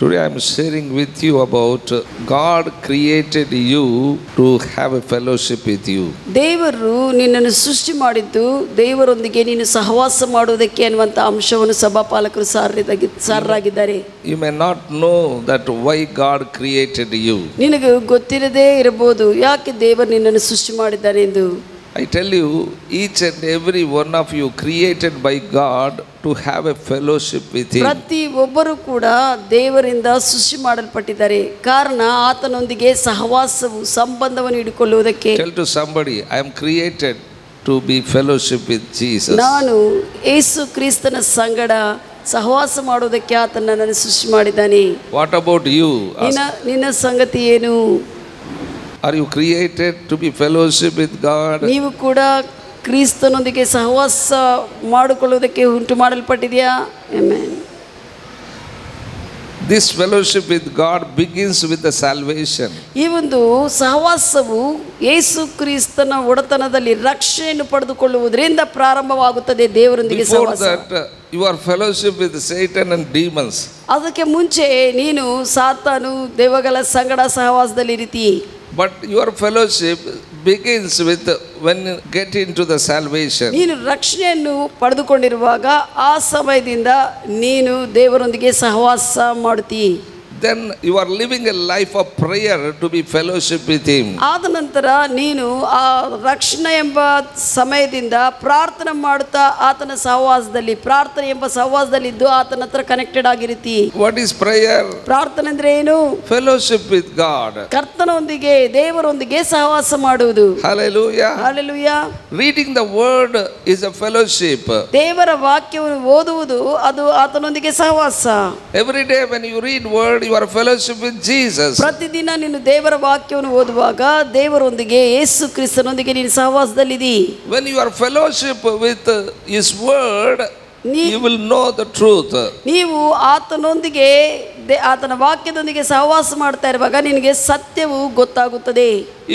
Today I am sharing with you about God created you to have a fellowship with you. ದೇವರು ನಿನ್ನನ್ನು ಸೃಷ್ಟಿ ಮಾಡಿದ್ದು ದೇವರೊಂದಿಗೆ ನೀನು ಸಹವಾಸ ಮಾಡುವುದಕ್ಕೆ ಅನ್ನುವಂಥ ಅಂಶವನ್ನು ಸಭಾಪಾಲಕರು ಸಾರದಾಗಿ ಸಾರರಾಗಿದ್ದಾರೆ You may not know that why God created you. ನಿನಗೆ ಗೊತ್ತಿರದೇ ಇರಬಹುದು ಯಾಕೆ ದೇವರು ನಿನ್ನನ್ನು ಸೃಷ್ಟಿ ಮಾಡಿದ್ದಾನೆ ಎಂದು I tell you, each and every one of you created by God to have a fellowship with Him. ಪ್ರತಿ ಒಬ್ಬರು ಕೂಡ ದೇವರಿಂದ ಸೃಷ್ಟಿ ಮಾಡಲ್ಪಟ್ಟಿದ್ದಾರೆ ಕಾರಣ ಆತನೊಂದಿಗೆ ಸಹವಾಸವು ಸಂಬಂಧವನ್ನು ಇಟ್ಟುಕೊಳ್ಳುವುದಕ್ಕೆ Tell to somebody, I am created to be fellowship with Jesus. ನಾನು ಯೇಸು ಕ್ರಿಸ್ತನ ಸಂಗಡ ಸಹವಾಸ ಮಾಡೋದಕ್ಕೆ ಆತನ ನನ್ನನ್ನು What about you? ನಿನ್ನ ನಿನ್ನ ಸಂಗತಿ ಏನು are you created to be fellowship with God ನೀವು ಕೂಡ ಕ್ರಿಸ್ತನೊಂದಿಗೆ ಸಹವಾಸ ಮಾಡಿಕೊಳ್ಳುವುದಕ್ಕೆ ಉಂಟು ಮಾಡಲ್ಪಟ್ಟಿದೆಯಾ this fellowship with God begins with the salvation ಈ ಒಂದು ಸಹವಾಸವು ಯೇಸು ಕ್ರಿಸ್ತನ ಒಡೆತನದಲ್ಲಿ ರಕ್ಷೆಯನ್ನು ಪಡೆದುಕೊಳ್ಳುವುದರಿಂದ ಪ್ರಾರಂಭವಾಗುತ್ತದೆ ದೇವರೊಂದಿಗೆ ಸಹವಾಸ or fellowship with Satan and demons ಅದಕ್ಕೆ ಮುಂಚೆ ನೀನು ಸಾತಾನು ದೇವಗಳ ಸಂಗಡ ಸಹವಾಸದಲ್ಲಿ ರೀತಿ but your fellowship begins with when get in to the salvation ನೀನು ರಕ್ಷಣೆಯನ್ನು ಪಡೆದುಕೊಂಡಿರುವಾಗ ಆ ಸಮಯದಿಂದ ನೀನು ದೇವರೊಂದಿಗೆ ಸಹವಾಸ ಮಾಡುತ್ತೀ then you are living a life of prayer to be fellowship with him ಆದ ನಂತರ ನೀನು ಆ ರಕ್ಷಣೆ ಎಂಬ ಸಮಯದಿಂದ ಪ್ರಾರ್ಥನೆ ಮಾಡುತ್ತಾ ಆತನ ಸಹವಾಸದಲ್ಲಿ ಪ್ರಾರ್ಥನೆ ಎಂಬ ಸಹವಾಸದಲ್ಲಿ ಇದ್ದು ಆತನ ಹತ್ರ ಕನೆಕ್ಟೆಡ್ ಆಗಿರುತ್ತಿ ವಾಟ್ ಈಸ್ ಪ್ರೇಯರ್ ಪ್ರಾರ್ಥನೆ ಅಂದ್ರೆ ಏನು ಫೆಲೋಶಿಪ್ ವಿತ್ ಗಾಡ್ ಕರ್ತನೊಂದಿಗೆ ದೇವರೊಂದಿಗೆ ಸಹವಾಸ ಮಾಡುವುದು hallelujah hallelujah reading the word is a fellowship ದೇವರ ವಾಕ್ಯವನ್ನು ಓದುವುದು ಅದು ಆತನೊಂದಿಗೆ ಸಹವಾಸ every day when you read word you are fellowship with Jesus. ಪ್ರತಿದಿನ ನೀನು ದೇವರ ವಾಕ್ಯವನ್ನು ಓದುವಾಗ ದೇವರೊಂದಿಗೆ ಯೇಸು ಕ್ರಿಸ್ತನೊಂದಿಗೆ ನೀನು ಸಹವಾಸದಲ್ಲಿದ್ದೀ When are fellowship with His word, you will know the truth. ನೀವು ಆತನೊಂದಿಗೆ ಇದ್ದೆ ಆತನ ವಾಕ್ಯದೊಂದಿಗೆ ಸಹವಾಸ ಮಾಡ್ತಾ ಇರುವಾಗ ನಿನಗೆ ಸತ್ಯವು ಗೊತ್ತಾಗುತ್ತದೆ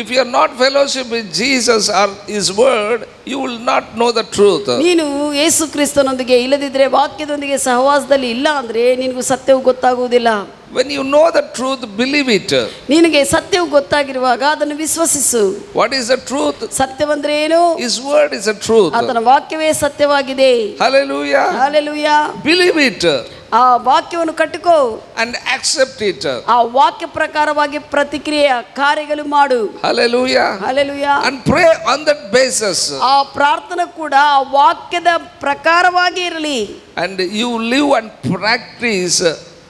if you are not fellowship with Jesus or his word you will not know the truth ನೀನು ಯೇಸು ಕ್ರಿಸ್ತನೊಂದಿಗೆ ಇಲ್ಲದಿದ್ದರೆ ವಾಕ್ಯದೊಂದಿಗೆ ಸಹವಾಸದಲ್ಲಿ ಇಲ್ಲ ಅಂದ್ರೆ ನಿನಗೂ ಸತ್ಯವು ಗೊತ್ತಾಗುವುದಿಲ್ಲ when you know the truth believe it ನಿನಗೆ ಸತ್ಯವು ಗೊತ್ತಾಗಿರುವಾಗ ಅದನ್ನು ವಿಶ್ವಸಿಸು ವಾಟ್ ಈಸ್ ದ ಟ್ರೂತ್ ಸತ್ಯವಂದ್ರೆ ಏನು his word is a truth ಆತನ ವಾಕ್ಯವೇ ಸತ್ಯವಾಗಿದೆ ಹalleluya hallelujah ಬಿಲೀವ್ ಇಟ್ ಆ ವಾಕ್ಯವನ್ನು ಕಟ್ಟಿಕೋ ಅಂಡ್ ಆಕ್ಸೆಪ್ಟ್ ಇಟ್ ಆ ವಾಕ್ಯ ಪ್ರಕಾರವಾಗಿ ಪ್ರತಿಕ್ರಿಯೆ ಕಾರ್ಯಗಳು ಮಾಡು hallelujah hallelujah and pray on that basis ಆ ಪ್ರಾರ್ಥನೆ ಕೂಡ ಆ ವಾಕ್ಯದ ಪ್ರಕಾರವಾಗಿ ಇರಲಿ and you live and practice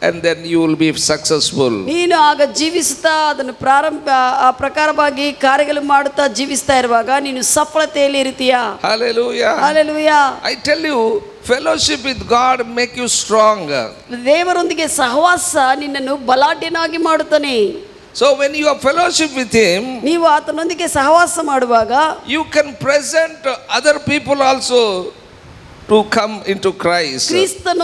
and then you will be successful. ನೀನು ಆಗ ಜೀವಿಸುತ್ತಾ ಅದನ್ನು ಪ್ರಾರಂಭ ಆ ಪ್ರಕಾರವಾಗಿ ಕಾರ್ಯಗಳು ಮಾಡುತ್ತಾ ಜೀವಿಸ್ತಾ ಇರುವಾಗ ನೀನು ಸಫಲತೆಯಲ್ಲಿ ಇರ್ತೀಯ Hallelujah. Hallelujah. I tell you fellowship with God make you stronger. ದೇವರೊಂದಿಗೆ ಸಹವಾಸ ನಿನ್ನನ್ನು ಬಲಾಢ್ಯನಾಗಿ ಮಾಡುತ್ತಾನೆ. So when you are fellowship with him, ನೀವು ಆತನೊಂದಿಗೆ ಸಹವಾಸ ಮಾಡುವಾಗ you can present other people also to come in to Christ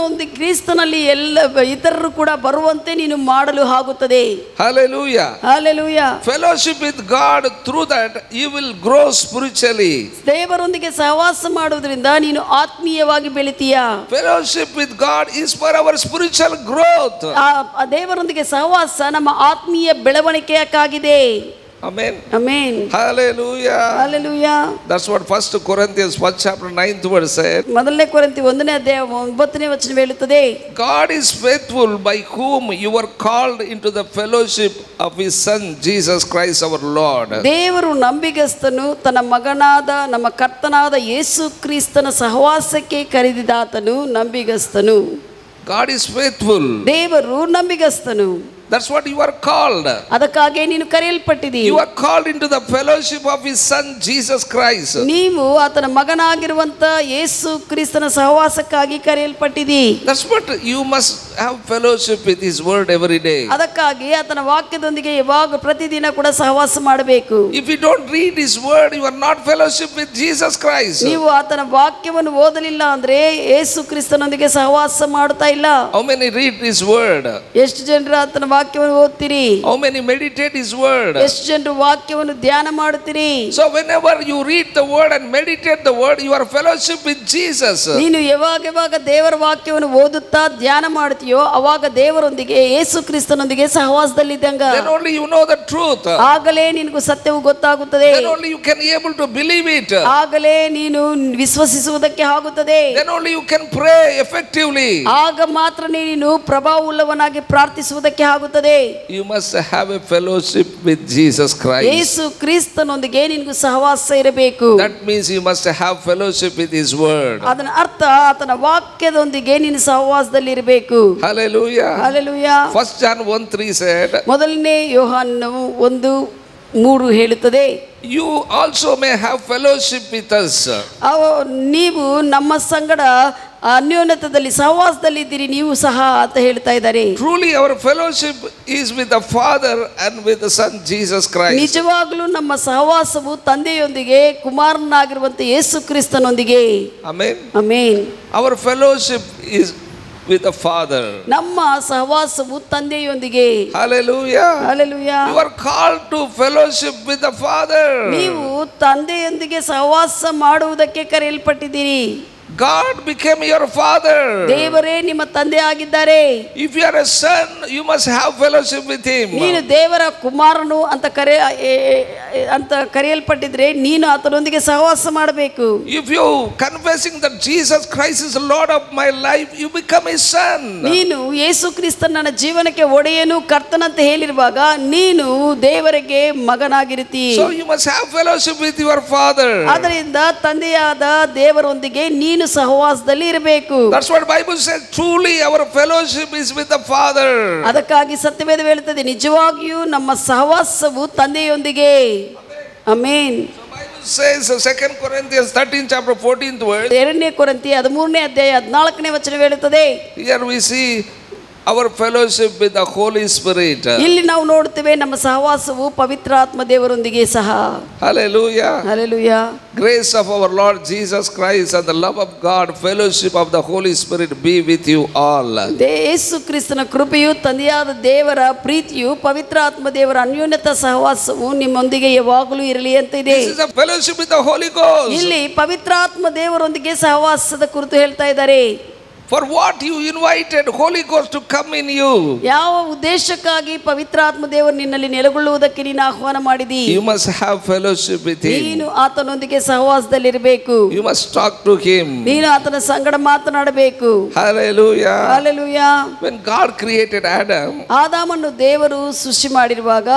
ಒಂದು ಕ್ರಿಸ್ತನಲ್ಲಿ ಎಲ್ಲ ಇತರರು ಕೂಡ ಬರುವಂತೆ ನೀನು ಮಾಡಲು ಆಗುತ್ತದೆ hallelujah hallelujah fellowship with God through that you will grow spiritually ದೇವರೊಂದಿಗೆ ಸಹವಾಸ ಮಾಡುವುದರಿಂದ ನೀನು ಆತ್ಮೀಯವಾಗಿ ಬೆಳಿತೀಯ fellowship with God is for our spiritual growth ದೇವರೊಂದಿಗೆ ಸಹವಾಸ ನಮ್ಮ ಆತ್ಮೀಯ ಬೆಳವಣಿಗೆಯಕ್ಕಾಗಿದೆ Amen. Amen. Hallelujah. Hallelujah. That's what First Corinthians, first chapter, 9th verse said. ಮೊದಲನೇ ಕೊರಿಂತಿ ಒಂದನೇ ಅಧ್ಯಾಯ ಒಂಬತ್ತನೇ ವಚನ ಹೇಳುತ್ತದೆ. God is faithful by whom you were called into the fellowship of His Son Jesus Christ our Lord. ದೇವರು ನಂಬಿಗಸ್ತನು ತನ್ನ ಮಗನಾದ ನಮ್ಮ ಕರ್ತನಾದ ಯೇಸು ಕ್ರಿಸ್ತನ ಸಹವಾಸಕ್ಕೆ ಕರೆದಿದಾತನು ನಂಬಿಗಸ್ತನು. God is faithful. ದೇವರು ನಂಬಿಗಸ್ತನು. That's what you are called. ಅದಕ್ಕಾಗಿ ನೀನು ಕರೆಯಲ್ಪಟ್ಟಿದ್ದೀ You are called into the fellowship of his son Jesus Christ. ನೀವು ಆತನ ಮಗನಾಗಿರುವಂತ ಯೇಸು ಕ್ರಿಸ್ತನ ಸಹವಾಸಕ್ಕಾಗಿ ಕರೆಯಲ್ಪಟ್ಟಿದ್ದೀ That's what you must have fellowship with his word every day. ಅದಕ್ಕಾಗಿ ಆತನ ವಾಕ್ಯದೊಂದಿಗೆ ಯಾವಾಗ ಪ್ರತಿದಿನ ಕೂಡ ಸಹವಾಸ ಮಾಡಬೇಕು If you don't read his word you are not fellowship with Jesus Christ. ನೀವು ಆತನ ವಾಕ್ಯವನ್ನು ಓದಲಿಲ್ಲ ಅಂದ್ರೆ ಯೇಸು ಕ್ರಿಸ್ತನೊಂದಿಗೆ ಸಹವಾಸ ಮಾಡ್ತಾ ಇಲ್ಲ How many read his word? ಎಷ್ಟು ಜನರು ಆತನ ವಾಕ್ಯವನ್ನು ಓದ್ತೀರಿ how many meditate his word ಎಷ್ಟು ಜನರು ವಾಕ್ಯವನ್ನು ಧ್ಯಾನ ಮಾಡ್ತೀರಿ so whenever you read the word and meditate the word you are fellowship with jesus ನೀನು ಯಾವಾಗ ಯಾವಾಗ ದೇವರ ವಾಕ್ಯವನ್ನು ಓದುತ್ತಾ ಧ್ಯಾನ ಮಾಡ್ತೀಯೋ ಅವಾಗ ದೇವರೊಂದಿಗೆ ಯೇಸು ಕ್ರಿಸ್ತನೊಂದಿಗೆ ಸಹವಾಸದಲ್ಲಿ ಇದ್ದಂಗ then only you know the truth ಆಗಲೇ ನಿನಗೆ ಸತ್ಯವು ಗೊತ್ತಾಗುತ್ತದೆ then only you can able to believe it ಆಗಲೇ ನೀನು ವಿಶ್ವಸಿಸುವುದಕ್ಕೆ ಆಗುತ್ತದೆ then only you can pray effectively ಆಗ ಮಾತ್ರ ನೀನು ಪ್ರಭಾವವುಳ್ಳವನಾಗಿ ಪ್ರಾರ್ಥಿಸುವುದಕ್ಕೆ ಆಗುತ್ತದೆ ಆಗುತ್ತದೆ you must have a fellowship with Jesus Christ ಯೇಸು ಕ್ರಿಸ್ತನೊಂದಿಗೆ ನಿನಗೂ ಸಹವಾಸ ಇರಬೇಕು that means you must have fellowship with his word ಅದನ ಅರ್ಥ ಆತನ ವಾಕ್ಯದೊಂದಿಗೆ ನೀನು ಸಹವಾಸದಲ್ಲಿ ಇರಬೇಕು hallelujah hallelujah first John 3 said ಮೊದಲನೇ ಯೋಹಾನನು 1 ಮೂರು ಹೇಳುತ್ತದೆ you also may have fellowship with us ನೀವು ನಮ್ಮ ಸಂಗಡ ಅನ್ಯೋನ್ಯತದಲ್ಲಿ ಸಹವಾಸದಲ್ಲಿ ಇದ್ದೀರಿ ನೀವು ಸಹ ಅಂತ ಹೇಳ್ತಾ ಇದ್ದಾರೆ truly our fellowship is with the father and with son Jesus Christ ನಿಜವಾಗ್ಲೂ ನಮ್ಮ ಸಹವಾಸವು ತಂದೆಯೊಂದಿಗೆ ಕುಮಾರನಾಗಿರುವಂತ ಯೇಸು ಕ್ರಿಸ್ತನೊಂದಿಗೆ amen amen our fellowship is with the father ನಮ್ಮ ಸಹವಾಸವು ತಂದೆಯೊಂದಿಗೆ hallelujah hallelujah you are called to fellowship with the father ನೀವು ತಂದೆಯೊಂದಿಗೆ ಸಹವಾಸ ಮಾಡುವುದಕ್ಕೆ ಕರೆಯಲ್ಪಟ್ಟಿದ್ದೀರಿ God became your father. ದೇವರೇ ನಿಮ್ಮ ತಂದೆ ಆಗಿದ್ದಾರೆ. If you are a son, you must have fellowship with him. ನೀನು ದೇವರ ಕುಮಾರನು ಅಂತ ಕರೆ ಅಂತ ಕರೆಯಲ್ಪಟ್ಟಿದ್ರೆ ನೀನು ಆತನೊಂದಿಗೆ ಸಹವಾಸ ಮಾಡಬೇಕು. If you confessing that Jesus Christ is Lord of my life, you become his son. ನೀನು ಯೇಸುಕ್ರಿಸ್ತನ ನನ್ನ ಜೀವನಕ್ಕೆ ಒಡೆಯನು ಕರ್ತನ ಅಂತ ಹೇಳಿರುವಾಗ ನೀನು ದೇವರಿಗೆ ಮಗನಾಗಿರುತ್ತಿ. So you must have fellowship with your father. ಅದರಿಂದ ತಂದೆಯಾದ ದೇವರೊಂದಿಗೆ ನೀನು ಸಹವಾಸದಲ್ಲಿ ಇರಬೇಕು ಬೈಬಲ್ ಟ್ರೂಲಿ ಅದಕ್ಕಾಗಿ ಸತ್ಯವೇದ ಹೇಳುತ್ತದೆ ನಿಜವಾಗಿಯೂ ನಮ್ಮ ಸಹವಾಸವು ತಂದೆಯೊಂದಿಗೆ Amin says uh, second corinthians 13 chapter 14th verse ಎರಡನೇ ಕೊರಂತಿ ಹದಿಮೂರನೇ ಅಧ್ಯಾಯ ಹದಿನಾಲ್ಕನೇ ವಚನ ಹೇಳುತ್ತದೆ here we see hour fellowship with the Holi spirit ಇಲ್ಲಿ ನಾವು ನೋಡ್ತೇವೆ ನಮ್ಮ ಸಹವಾಸವು ಪವಿತ್ರಾತ್ಮ ದೇವರೊಂದಿಗೆ ಸಹ hallelujah hallelujah grace of our lord Jesus christ and the love of god fellowship of the holy spirit be with you all ಯೇಸು ಕ್ರಿಸ್ತನ ಕೃಪೆಯು ತಂದೆಯಾದ ದೇವರ ಪ್ರೀತಿಯು ಪವಿತ್ರಾತ್ಮ ದೇವರ ಅನ್ಯೋನ್ಯತ ಸಹವಾಸವು ನಿಮ್ಮೊಂದಿಗೆ ಯಾವಾಗಲೂ ಇರಲಿ ಅಂತ ಇದೆ this is a fellowship with the holy ghost ಇಲ್ಲಿ ಪವಿತ್ರಾತ್ಮ ದೇವರೊಂದಿಗೆ ಸಹವಾಸದ ಕುರಿತು ಹೇಳ್ತಾ ಇದ್ದಾರೆ for what you invited Holi ghost to come in you ಯಾವ ಉದ್ದೇಶಕ್ಕಾಗಿ ಪವಿತ್ರಾತ್ಮ ದೇವರು ನಿನ್ನಲ್ಲಿ ನೆಲೆಗೊಳ್ಳುವುದಕ್ಕೆ ನೀನು ಆಹ್ವಾನ ಮಾಡಿದಿ you must have fellowship with him ನೀನು ಆತನೊಂದಿಗೆ ಸಹವಾಸದಲ್ಲಿರಬೇಕು you must talk to him ನೀನು ಆತನ ಸಂಗಡ ಮಾತನಾಡಬೇಕು hallelujah hallelujah when god created adam ಆದಾಮನ್ನು ದೇವರು ಸೃಷ್ಟಿ ಮಾಡಿರುವಾಗ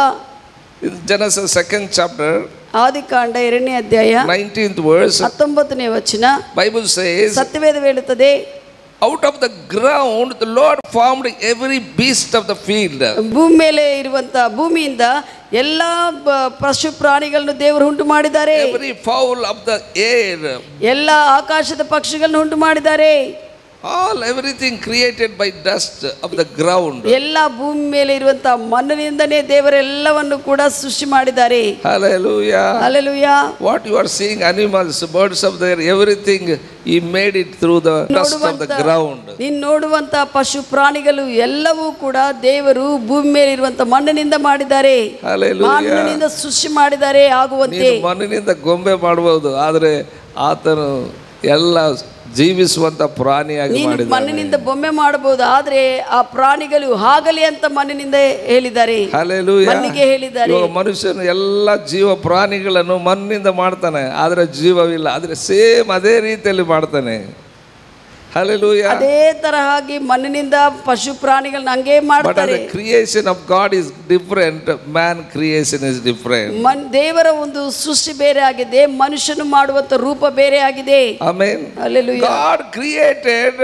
ಜನಸ ಸೆಕೆಂಡ್ ಚಾಪ್ಟರ್ ಆದಿಕಾಂಡ ಎರಡನೇ ಅಧ್ಯಾಯ ನೈನ್ಟೀನ್ ವರ್ಸ್ ಹತ್ತೊಂಬತ್ತನೇ ವಚನ ಬೈಬಲ್ ಸತ್ಯವೇದ ಹೇಳುತ್ತದೆ out of the ground the Lord formed every beast of the field ಭೂಮಿ ಮೇಲೆ ಇರುವಂತ ಭೂಮಿಯಿಂದ ಎಲ್ಲಾ ಪಶು ಪ್ರಾಣಿಗಳನ್ನು ದೇವರು ಉಂಟು ಮಾಡಿದ್ದಾರೆ every fowl of the air ಎಲ್ಲಾ ಆಕಾಶದ ಪಕ್ಷಿಗಳನ್ನು ಉಂಟು ಮಾಡಿದ್ದಾರೆ all everything created by dust of the ground ಎಲ್ಲ ಭೂಮಿ ಮೇಲೆ ಇರುವಂತಹ ಮಣ್ಣಿನಿಂದನೇ ದೇವರೆಲ್ಲವನ್ನು ಕೂಡ ಸೃಷ್ಟಿ ಮಾಡಿದ್ದಾರೆ hallelujah hallelujah what you are seeing animals birds of there everything he made it through the dust of the ground ನೀನು ನೋಡುವಂತಹ ಪಶು ಪ್ರಾಣಿಗಳು ಎಲ್ಲವೂ ಕೂಡ ದೇವರು ಭೂಮಿ ಮೇಲೆ ಇರುವಂತಹ ಮಣ್ಣಿನಿಂದ ಮಾಡಿದ್ದಾರೆ ಮಣ್ಣಿನಿಂದ ಸೃಷ್ಟಿ ಮಾಡಿದ್ದಾರೆ ಆಗುವಂತೆ ಮಣ್ಣಿನಿಂದ ಗೊಂಬೆ ಮಾಡಬಹುದು ಆದರೆ ಆತನು ಎಲ್ಲ ಜೀವಿಸುವಂತ ಪ್ರಾಣಿಯಾಗಿ ಮಣ್ಣಿನಿಂದ ಬೊಮ್ಮೆ ಮಾಡಬಹುದು ಆದ್ರೆ ಆ ಪ್ರಾಣಿಗಳು ಆಗಲಿ ಅಂತ ಮಣ್ಣಿನಿಂದ ಹೇಳಿದ್ದಾರೆ ಮಣ್ಣಿಗೆ ಹೇಳಿದ್ದಾರೆ ಮನುಷ್ಯನು ಎಲ್ಲ ಜೀವ ಪ್ರಾಣಿಗಳನ್ನು ಮಣ್ಣಿನಿಂದ ಮಾಡ್ತಾನೆ ಆದ್ರೆ ಜೀವವಿಲ್ಲ ಆದ್ರೆ ಸೇಮ್ ಅದೇ ರೀತಿಯಲ್ಲಿ ಮಾಡ್ತಾನೆ ಅದೇ ತರಹಾಗಿ ಮಣ್ಣಿನಿಂದ ಪಶು ಪ್ರಾಣಿಗಳನ್ನ ಹಂಗೆ ಮಾಡ್ತಾರೆ creation of God is different man creation is different man ದೇವರ ಒಂದು ಸೃಷ್ಟಿ ಬೇರೆ ಆಗಿದೆ ಮನುಷ್ಯನು ಮಾಡುವಂತ ರೂಪ ಬೇರೆ ಆಗಿದೆ ಆಮೇಲೆ God created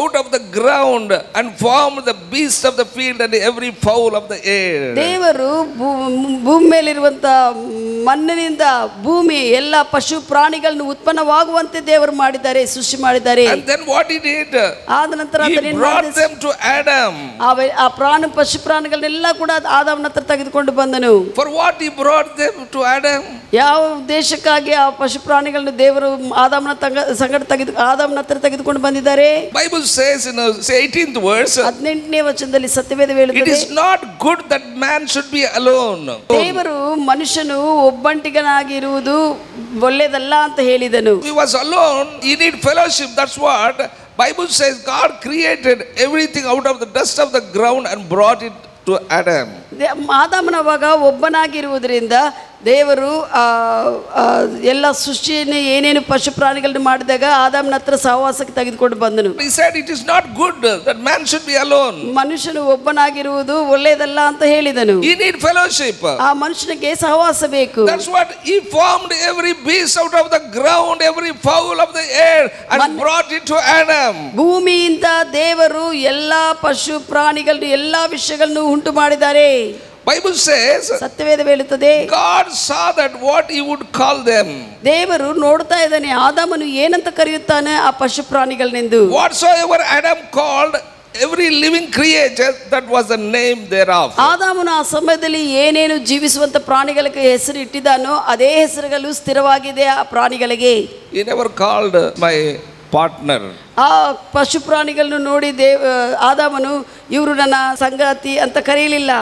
out of the ground and form the beast of the field and every fowl of the air ದೇವರು ಭೂಮಿ ಮೇಲಿರುವಂತ ಮಣ್ಣಿನಿಂದ ಭೂಮಿ ಎಲ್ಲ ಪಶು ಪ್ರಾಣಿಗಳನ್ನು ಉತ್ಪನ್ನವಾಗುವಂತೆ ದೇವರು ಮಾಡಿದ್ದಾರೆ ಸೃಷ್ಟಿ ಮಾಡಿದ್ದಾರೆ and then what he did ಆದ ನಂತರ ಅದನ್ನ brought them to adam ಆ ಪ್ರಾಣಿ ಪಶು ಪ್ರಾಣಿಗಳನ್ನೆಲ್ಲ ಕೂಡ ಆದಾಮನ ಹತ್ರ ತೆಗೆದುಕೊಂಡು ಬಂದನು for what he brought them to adam ಯಾವ ಉದ್ದೇಶಕ್ಕಾಗಿ ಆ ಪಶು ಪ್ರಾಣಿಗಳನ್ನು ದೇವರು ಆದಾಮನ ಸಂಗಡ ತೆಗೆದು ಆದಾಮನ ಹತ್ರ ತೆಗೆದುಕೊಂಡು ಬಂದಿದ್ದಾರೆ Bible says in the 18th verse, It is not good that man should be alone. ದೇವರು He was alone, he need fellowship. That's what Bible says God created everything out of the dust of the ground and brought it to Adam. ಆದಾಮನವಾಗ ಒಬ್ಬನಾಗಿರುವುದರಿಂದ ದೇವರು ಎಲ್ಲ ಸೃಷ್ಟಿಯನ್ನು ಏನೇನು ಪಶು ಪ್ರಾಣಿಗಳನ್ನು ಮಾಡಿದಾಗ ಆದಾಮನ ಹತ್ರ ಸಹವಾಸಕ್ಕೆ ತೆಗೆದುಕೊಂಡು ಬಂದನು it not good that man ಮನುಷ್ಯನು ಒಬ್ಬನಾಗಿರುವುದು ಒಳ್ಳೆಯದಲ್ಲ ಅಂತ ಹೇಳಿದನು he ನೀಡ್ ಫೆಲೋಶಿಪ್ ಆ ಮನುಷ್ಯನಿಗೆ ಸಹವಾಸ ಬೇಕು that's what he formed every beast out of the ground every fowl of the air and ಭೂಮಿಯಿಂದ ದೇವರು ಎಲ್ಲಾ ಪಶು ಪ್ರಾಣಿಗಳನ್ನು ಎಲ್ಲಾ ವಿಷಯಗಳನ್ನು ಉಂಟು ಮಾಡಿದ್ದಾರೆ ಬೈಬಲ್ ಸೇಸ್ ಸತ್ಯವೇದ ಹೇಳುತ್ತದೆ God saw that what you would call them ದೇವರು ನೋಡ್ತಾ ಇದ್ದಾನೆ ಆದಾಮನು ಏನಂತ ಕರೆಯುತ್ತಾನೆ ಆ ಪಶು ಪ್ರಾಣಿಗಳನೆಂದು whatsoever Adam called every living creature that was the name thereof ಆದಾಮನು ಆ ಸಮಯದಲ್ಲಿ ಏನೇನು ಜೀವಿಸುವಂತ ಪ್ರಾಣಿಗಳಿಗೆ ಹೆಸರು ಇಟ್ಟಿದ್ದಾನೋ ಅದೇ ಹೆಸರುಗಳು ಸ್ಥಿರವಾಗಿದೆ ಆ ಪ್ರಾಣಿಗಳಿಗೆ ಈ ನೆವರ್ ಕಾಲ್ಡ್ ಮೈ ಪಾರ್ಟ್ನರ್ ಆ ಪಶು ಪ್ರಾಣಿಗಳನ್ನು ನೋಡಿ ದೇವ ಆದಾಮನು ಇವರು ನನ್ನ ಸಂಗಾತಿ ಅಂತ ಕರೀಲಿಲ್ಲ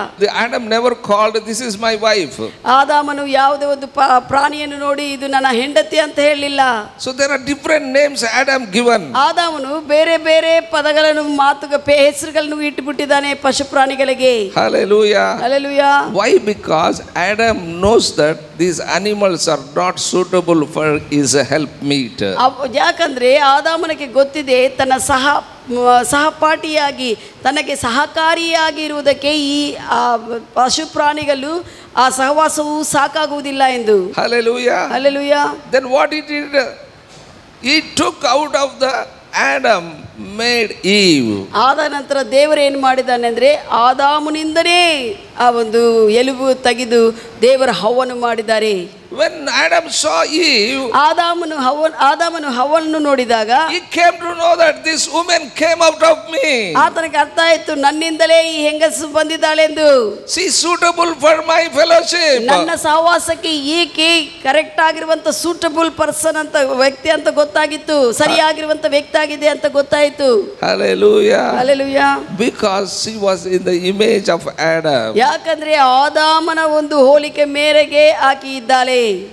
Adam never called this is my wife ಆದಾಮನು ಯಾವುದೇ ಒಂದು ಪ್ರಾಣಿಯನ್ನು ನೋಡಿ ಇದು ನನ್ನ ಹೆಂಡತಿ ಅಂತ ಹೇಳಲಿಲ್ಲ so there are different names Adam given ಆದಾಮನು ಬೇರೆ ಬೇರೆ ಪದಗಳನ್ನು ಮಾತು ಹೆಸರುಗಳನ್ನು ಇಟ್ಟುಬಿಟ್ಟಿದ್ದಾನೆ ಪಶು ಪ್ರಾಣಿಗಳಿಗೆ hallelujah hallelujah why because adam knows that these animals are not suitable for his help meet ಯಾಕಂದ್ರೆ ಆದಾಮನಿಗೆ ಗೊತ್ತಿ ಬಂದಿದೆ ತನ್ನ ಸಹ ಸಹಪಾಠಿಯಾಗಿ ತನಗೆ ಸಹಕಾರಿಯಾಗಿರುವುದಕ್ಕೆ ಈ ಪಶು ಪ್ರಾಣಿಗಳು ಆ ಸಹವಾಸವು ಸಾಕಾಗುವುದಿಲ್ಲ ಎಂದು then what Then what did? It took Adam made Eve ಆದ ನಂತರ ದೇವರು ಏನು ಮಾಡಿದ್ದಾನೆ ಅಂದರೆ ಆದಾಮುನಿಂದನೇ ಆ ಒಂದು ಎಲುಬು ತೆಗೆದು ದೇವರ ಹವ್ವನು ಮಾಡಿದ್ದಾರೆ ವೆನ್ adam saw eve ಆದಾಮನು ಹವನ್ ಆದಾಮನು ಹವ್ವನನ್ನು ನೋಡಿದಾಗ he came to know that this woman ಆತನಿಗೆ ಅರ್ಥ ಆಯ್ತು ನನ್ನಿಂದಲೇ ಈ ಹೆಂಗಸು ಬಂದಿದ್ದಾಳೆ ಎಂದು she ಫಾರ್ for my ನನ್ನ ಸಹವಾಸಕ್ಕೆ ಈಕೆ ಕರೆಕ್ಟ್ ಆಗಿರುವಂತ ಸೂಟಬಲ್ ಪರ್ಸನ್ ಅಂತ ವ್ಯಕ್ತಿ ಅಂತ ಗೊತ್ತಾಗಿತ್ತು ಸರಿಯಾಗಿರುವಂತ ವ್ಯಕ್ತಿ ಆಗಿದೆ ಅಂತ ಗೊತ್ತಾಯಿತು hallelujah hallelujah because she was in the image of adam ಯಾಕಂದ್ರೆ ಆದಾಮನ ಒಂದು ಹೋಲಿಕೆ ಮೇರೆಗೆ ಆಕೆ ಇದ್ದಾಳೆ rei.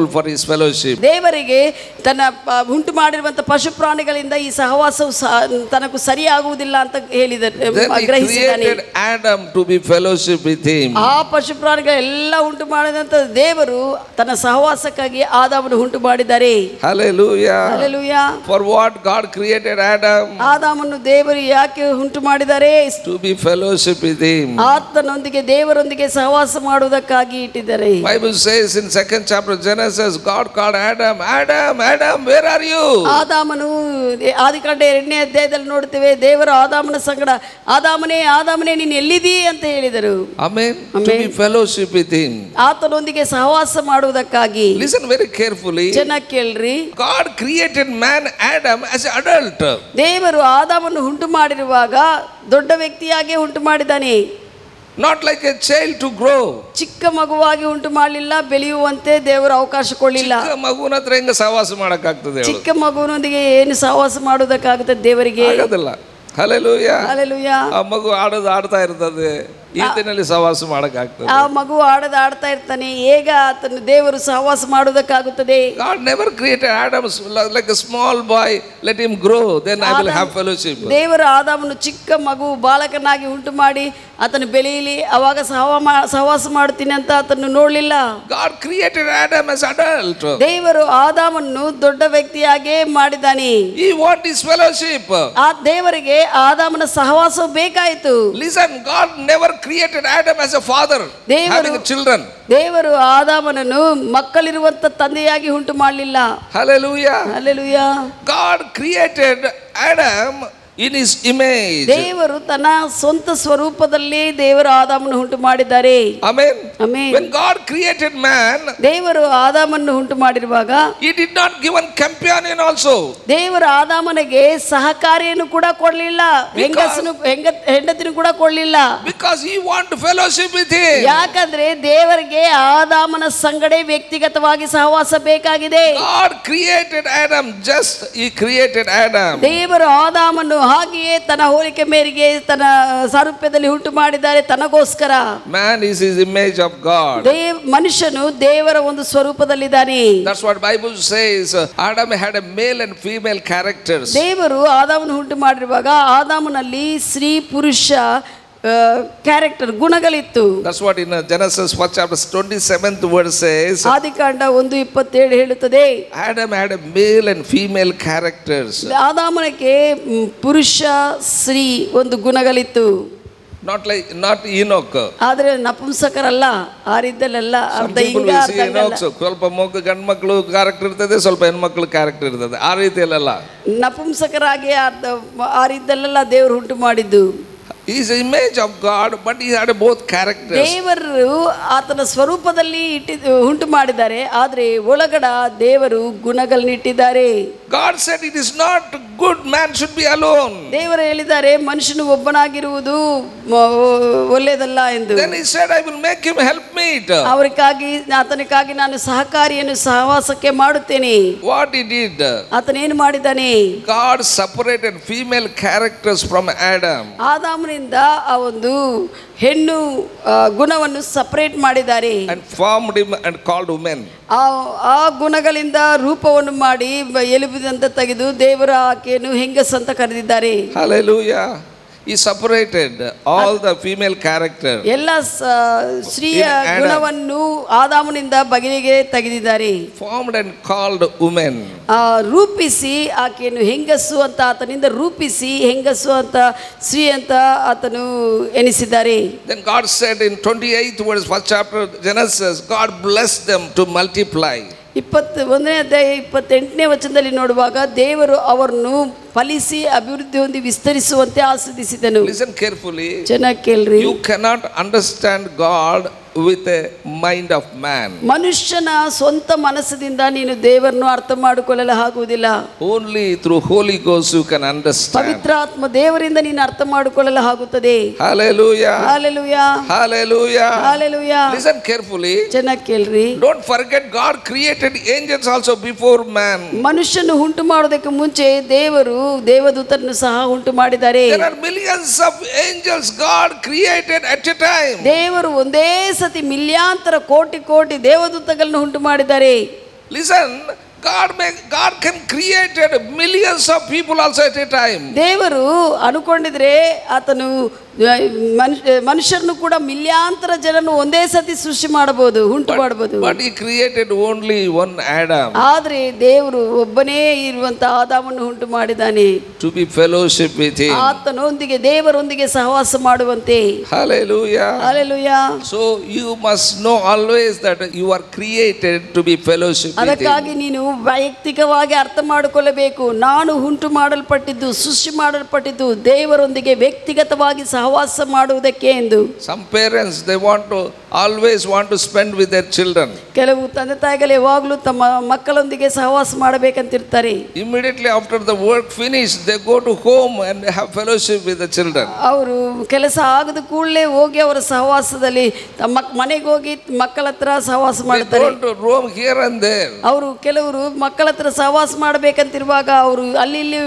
thankful for his fellowship. ದೇವರಿಗೆ ತನ್ನ ಉಂಟು ಮಾಡಿರುವಂತಹ ಪಶು ಪ್ರಾಣಿಗಳಿಂದ ಈ ಸಹವಾಸವು ತನಕು ಸರಿಯಾಗುವುದಿಲ್ಲ ಅಂತ ಹೇಳಿದನು Adam to be fellowship with ಆ ಪಶು ಪ್ರಾಣಿಗಳೆಲ್ಲ ಉಂಟು ಮಾಡಿದಂತ ದೇವರು ತನ್ನ ಸಹವಾಸಕ್ಕಾಗಿ ಆದಾಮನು ಉಂಟು ಮಾಡಿದ್ದಾರೆ hallelujah hallelujah for what god created adam ಆದಾಮನು ದೇವರು ಯಾಕೆ ಉಂಟು ಮಾಡಿದ್ದಾರೆ to be fellowship with him ಆತನೊಂದಿಗೆ ದೇವರೊಂದಿಗೆ ಸಹವಾಸ ಮಾಡುವುದಕ್ಕಾಗಿ ಇಟ್ಟಿದ್ದಾರೆ Bible says in second chapter ಜನಸ್ Satan says, God Adam Adam Adam, Adam, where are ಆದಾಮನು ಆದಿಕಾಂಡ ಎರಡನೇ ಅಧ್ಯಾಯದಲ್ಲಿ ನೋಡ್ತೇವೆ ದೇವರು ಆದಾಮನ ಸಂಗಡ ಆದಾಮನೇ ಆದಾಮನೇ ನೀನು ಎಲ್ಲಿದ್ದೀ ಅಂತ ಹೇಳಿದರು amen to fellowship with him ಆತನೊಂದಿಗೆ ಸಹವಾಸ ಮಾಡುವುದಕ್ಕಾಗಿ ಲಿಸನ್ ವೆರಿ ಕೇರ್ಫುಲಿ ಚೆನ್ನಾಗಿ ಕೇಳ್ರಿ God created man Adam as adult ದೇವರು ಆದಾಮನ್ನು ಉಂಟು ಮಾಡಿರುವಾಗ ದೊಡ್ಡ ವ್ಯಕ್ತಿಯಾಗಿ ಉಂಟು ಮಾಡಿದ್ದಾನೆ not like a child to grow ಚಿಕ್ಕ ಮಗುವಾಗಿ ಉಂಟು ಮಾಡಲಿಲ್ಲ ಬೆಳೆಯುವಂತೆ ದೇವರ ಅವಕಾಶ ಕೊಡಲಿಲ್ಲ ಮಗುವಿನ ಹತ್ರ ಹೆಂಗ ಸಹವಾಸ ಮಾಡಕ್ಕಾಗ್ತದೆ ಚಿಕ್ಕ ಮಗುವಿನೊಂದಿಗೆ ಏನು ಸಹವಾಸ ಮಾಡೋದಕ್ಕಾಗುತ್ತೆ ದೇವರಿಗೆ ಆಗೋದಿಲ್ಲ ಹಲಲುಯ ಹಲಲುಯ ಆ ಮಗು ಆಡೋದು ಆಡ್ತಾ ಇರ್ತದೆ ಈತನಲ್ಲಿ ಸಹವಾಸ ಮಾಡೋಕ್ಕಾಗ್ತದೆ ಆ ಮಗು ಆಡದ ಆಡ್ತಾ ಇರ್ತಾನೆ ಹೇಗ ಆತನ ದೇವರು ಸಹವಾಸ ಮಾಡೋದಕ್ಕಾಗುತ್ತದೆ God never created Adams like a small boy let him grow then I will have fellowship ದೇವರು ಆದಾಮನು ಚಿಕ್ಕ ಮಗು ಬಾಲಕನಾಗಿ ಉಂಟು ಮಾಡಿ ಆತನು ಬೆಳೆಯಲಿ ಅವಾಗ ಸಹವಾಸ ಮಾಡ್ತೀನಿ ಅಂತ ಆತನು ನೋಡಲಿಲ್ಲ God created Adam as adult ದೇವರು ಆದಾಮನ್ನು ದೊಡ್ಡ ವ್ಯಕ್ತಿಯಾಗೆ ಮಾಡಿದ್ದಾನೆ ಈ ವಾಟ್ ಇಸ್ ಫೆಲೋಶಿಪ್ ಆ ದೇವರಿಗೆ ಆದಾಮನ ಸಹವಾಸ ಬೇಕಾಯಿತು listen God never created Adam as a father having children ದೇವರು ಆದಾಮನನ್ನು ಮಕ್ಕಳಿರುವಂತ ತಂದೆಯಾಗಿ ಉಂಟು ಮಾಡಲಿಲ್ಲ hallelujah hallelujah God created Adam in his image ದೇವರು ತನ್ನ ಸ್ವಂತ ಸ್ವರೂಪದಲ್ಲಿ ದೇವರು ಆದಾಮನ್ನು ಉಂಟು ಮಾಡಿದ್ದಾರೆ amen amen when god created man ದೇವರು ಆದಾಮನ್ನು ಉಂಟು ಮಾಡಿರುವಾಗ he did not give an companion also ದೇವರು ಆದಾಮನಿಗೆ ಸಹಕಾರಿಯನ್ನು ಕೂಡ ಕೊಡಲಿಲ್ಲ ಹೆಂಗಸನು ಹೆಂಡತಿಯನ್ನು ಕೂಡ ಕೊಡಲಿಲ್ಲ because he want fellowship with him ಯಾಕಂದ್ರೆ ದೇವರಿಗೆ ಆದಾಮನ ಸಂಗಡೆ ವ್ಯಕ್ತಿಗತವಾಗಿ ಸಹವಾಸ ಬೇಕಾಗಿದೆ god created adam just he created adam ದೇವರು ಆದಾಮನ್ನು ಹಾಗೆಯೇ ತನ್ನ ಹೋಲಿಕೆ ಮೇರೆಗೆ ತನ್ನ ಸಾರೂಪ್ಯದಲ್ಲಿ ಉಂಟು ಮಾಡಿದ್ದಾರೆ ತನಗೋಸ್ಕರ man is his image of God ದೇವ್ ಮನುಷ್ಯನು ದೇವರ ಒಂದು ಸ್ವರೂಪದಲ್ಲಿದ್ದಾನೆ that's what Bible says Adam had a male and female characters ದೇವರು ಆದಾಮನ ಉಂಟು ಮಾಡಿರುವಾಗ ಆದಾಮನಲ್ಲಿ ಸ್ತ್ರೀ ಪುರುಷ ಕ್ಯಾರೆಕ್ಟರ್ ಗುಣಗಳಿತ್ತು That's what in uh, Genesis first chapter 27th verse says. ಆದಿಕಾಂಡ ಒಂದು ಇಪ್ಪತ್ತೇಳು ಹೇಳುತ್ತದೆ Adam had a male and female characters. ಆದಾಮನಕ್ಕೆ ಪುರುಷ ಸ್ತ್ರೀ ಒಂದು ಗುಣಗಳಿತ್ತು Not like not Enoch. ಆದರೆ ನಪುಂಸಕರಲ್ಲ ಆ ರೀತಿಯಲ್ಲೆಲ್ಲ ಅರ್ಧ ಹಿಂಗ ಅರ್ಧ ಸ್ವಲ್ಪ Enoch ಸ್ವಲ್ಪ ಮಕ್ಕಳು ಕ್ಯಾರೆಕ್ಟರ್ ಇರ್ತದೆ ಸ್ವಲ್ಪ ಹೆಣ್ಮಕ್ಳು ಕ್ಯಾರೆಕ್ಟರ್ ಇರ್ತದೆ ಆ ರೀತಿಯಲ್ಲೆಲ್ಲ ನಪುಂಸಕರಾಗಿ ಅರ್ಧ ಆ ರೀತಿಯಲ್ಲೆಲ್ಲ ದೇವರು ಉಂಟು ಮಾಡಿದ್ದು his image of God but he had both character ದೇವರು ಆತನ ಸ್ವರೂಪದಲ್ಲಿ ಇಟ್ಟಿದ್ದು ಉಂಟು ಮಾಡಿದ್ದಾರೆ ಆದರೆ ಒಳಗಡ ದೇವರು ಗುಣಗಳನ್ನಿಟ್ಟಿದ್ದಾರೆ God said it is not good man should be alone. Then he said I will make him help me. ಅವರಿಗಾಗಿ What he did? God separated female characters from Adam. ಹೆಣ್ಣು ಗುಣವನ್ನು ಸಪರೇಟ್ ಮಾಡಿದ್ದಾರೆ ಆ ಆ ಗುಣಗಳಿಂದ ರೂಪವನ್ನು ಮಾಡಿ ಎಲುಬಿದಂತ ತೆಗೆದು ದೇವರ ಆಕೆಯನ್ನು ಅಂತ ಕರೆದಿದ್ದಾರೆ he separated all the female character ಎಲ್ಲ uh, formed and called women ರೂಪಿಸಿ ಆಕೆಯನ್ನು ಹೆಂಗಸು ಅಂತ ಆತನಿಂದ Rupisi hengasu anta ಸ್ತ್ರೀ anta ಆತನು ಎನಿಸಿದ್ದಾರೆ then god said in 28th verse first chapter genesis god blessed them to multiply ಇಪ್ಪತ್ತು ಒಂದನೇ ಅಧ್ಯಾಯ ಇಪ್ಪತ್ತೆಂಟನೇ ವಚನದಲ್ಲಿ ನೋಡುವಾಗ ದೇವರು ಅವರನ್ನು ಫಲಿಸಿ ಅಭಿವೃದ್ಧಿ ಹೊಂದಿ ವಿಸ್ತರಿಸುವಂತೆ ಆಸ್ವಾದಿಸಿದನು ಲಿಸನ್ ಕೇರ್ಫುಲಿ ಚೆನ್ನಾಗಿ ಕೇಳ್ರಿ you cannot understand God with a mind of man ಮನುಷ್ಯನ ಸ್ವಂತ ಮನಸ್ಸಿನಿಂದ ನೀನು ದೇವರನ್ನು ಅರ್ಥ ಮಾಡಿಕೊಳ್ಳಲು ಆಗುವುದಿಲ್ಲ ಓನ್ಲಿ ಥ್ರೂ ಹೋಲಿ ಗೋಸ್ ಯು ಕ್ಯಾನ್ ಅಂಡರ್ಸ್ಟ್ಯಾಂಡ್ ಪವಿತ್ರಾತ್ಮ ದೇವರಿಂದ ನೀನು ಅರ್ಥ ಮಾಡಿಕೊಳ್ಳಲು ಆಗುತ್ತದೆ hallelujah hallelujah hallelujah hallelujah listen carefully ಚೆನ್ನಾಗಿ ಕೇಳ್ರಿ don't forget God created angels also before man ಮನುಷ್ಯನು ಉಂಟು ಮಾಡೋದಕ್ಕೆ ಮುಂಚೆ ದೇವರು ದೇವರು ದೇವದೂತರನ್ನು ಸಹ ಉಂಟು there are millions of angels god created at a time ದೇವರು ಒಂದೇ ಸತಿ ಮಿಲಿಯಾಂತರ ಕೋಟಿ ಕೋಟಿ ದೇವದೂತಗಳನ್ನು ಉಂಟು listen God, God can create millions of people also at a time. ದೇವರು ಅನ್ಕೊಂಡಿದ್ರೆ ಆತನು ಮನುಷ್ಯರನ್ನು ಕೂಡ ಮಿಲಿಯಾಂತರ ಜನರನ್ನು ಒಂದೇ ಸತಿ ಸೃಷ್ಟಿ ಮಾಡಬಹುದು ಹುಂಟು ಮಾಡಬಹುದು ಕ್ರಿಯೇಟೆಡ್ ಓನ್ಲಿ ಒನ್ ಆಡಮ್ ಆದ್ರೆ ದೇವರು ಒಬ್ಬನೇ ಇರುವಂತ ಆದಾಮನ್ನು ಉಂಟು ಮಾಡಿದಾನೆ ಟು ಬಿ ಫೆಲೋಶಿಪ್ ವಿತ್ ಆತನೊಂದಿಗೆ ದೇವರೊಂದಿಗೆ ಸಹವಾಸ ಮಾಡುವಂತೆ hallelujah hallelujah so you must know always that you are created to be fellowship ಅದಕ್ಕಾಗಿ ನೀನು ವೈಯಕ್ತಿಕವಾಗಿ ಅರ್ಥ ಮಾಡಿಕೊಳ್ಳಬೇಕು ನಾನು ಉಂಟು ಮಾಡಲ್ಪಟ್ಟಿದ್ದು ಸೃಷ್ಟಿ ಮಾಡಲ್ಪಟ್ಟಿದ್ದು ದೇವರೊಂದಿಗೆ ವ್ಯಕ್ತಿಗತವಾಗಿ ಸಹ ಸಹವಾಸ ಮಾಡುವುದಕ್ಕೆ ಎಂದು some parents they want to always want to spend with their children ಕೆಲವು ತಂದೆ ತಾಯಿಗಳು ಯಾವಾಗಲೂ ತಮ್ಮ ಮಕ್ಕಳೊಂದಿಗೆ ಸಹವಾಸ ಮಾಡಬೇಕಂತಿರ್ತಾರೆ immediately after the work finish they go to home and have fellowship with the children ಅವರು ಕೆಲಸ ಆಗದ ಕೂಡಲೇ ಹೋಗಿ ಅವರ ಸಹವಾಸದಲ್ಲಿ ತಮ್ಮ ಮನೆಗೆ ಹೋಗಿ ಮಕ್ಕಳ ಹತ್ರ ಸಹವಾಸ ಮಾಡ್ತಾರೆ ರೋಮ್ ಹಿಯರ್ ಅಂಡ್ ದೇರ್ ಅವರು ಕೆಲವರು ಮಕ್ಕಳ ಹತ್ರ ಸಹವಾಸ ಮಾಡಬೇಕಂತಿರುವಾಗ ಅವರು ಅಲ್ಲಿ ಇಲ್ಲಿ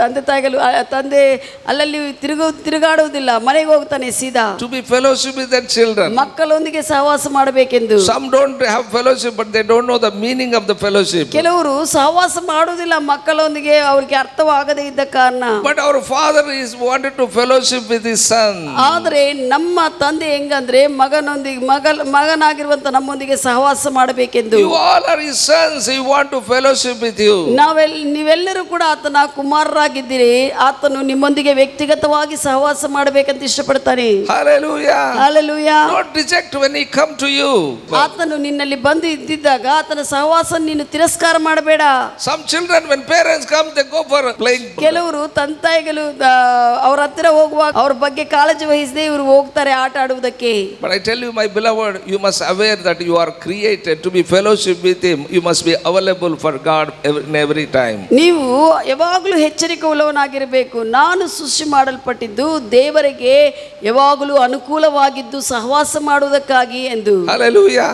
ತಂದೆ ತಾಯಿಗಳು ತಂದೆ ಅಲ್ಲಲ್ಲಿ ತಿರುಗು ತಿರುಗಾಡುವುದಿಲ್ಲ ಮನೆಗೆ ಹೋಗ್ತಾನೆ ಸೀದಾ to be fellowship with that children ಮಕ್ಕಳೊಂದಿಗೆ ಸಹವಾಸ ಮಾಡಬೇಕೆಂದು some don't have fellowship but they don't know the meaning of the fellowship ಕೆಲವರು ಸಹವಾಸ ಮಾಡುವುದಿಲ್ಲ ಮಕ್ಕಳೊಂದಿಗೆ ಅವರಿಗೆ ಅರ್ಥವಾಗದೇ ಇದ್ದ ಕಾರಣ but our father is wanted to fellowship with his son ಆದರೆ ನಮ್ಮ ತಂದೆ ಹೆಂಗಂದ್ರೆ ಮಗನೊಂದಿಗೆ ಮಗಲ್ ಮಗನಾಗಿರುವಂತ ನಮ್ಮೊಂದಿಗೆ ಸಹವಾಸ ಮಾಡಬೇಕೆಂದು you all are his sons you want to fellowship with you ನಾವೆಲ್ಲ ನೀವೆಲ್ಲರೂ ಕೂಡ ಆತನ ಕುಮಾರರಾಗಿದ್ದೀರಿ ಆತನು ನಿಮ್ಮೊಂದಿಗೆ ವ್ಯಕ್ತಿಗತವಾಗಿ ಸಹವಾಸ ಮಾಡಬೇಕಂತ ಇಷ್ಟಪಡ್ತಾನೆ Hallelujah. Hallelujah. Not reject when he come to you. Some children when parents come they go for playing. ಕೆಲವರು ತಂದೆಗಳು ಅವರ ಹತ್ತಿರ ಹೋಗುವಾಗ ಅವರ ಬಗ್ಗೆ ಕಾಳಜಿ ವಹಿಸದೆ ಇವರು ಹೋಗ್ತಾರೆ the ಆಡುವುದಕ್ಕೆ. But I tell you my beloved you must aware that you are created to be fellowship with him. You must be available for God every, every time. ನೀವು ನಾನು ಸೃಷ್ಟಿ ಮಾಡಲ್ಪಟ್ಟಿದ್ದು ದೇವರಿಗೆ ಯಾವಾಗಲೂ ಅನುಕೂಲವಾಗಿದ್ದು ಸಹವಾಸ ಮಾಡುವುದಕ್ಕಾಗಿ ಎಂದು hallelujah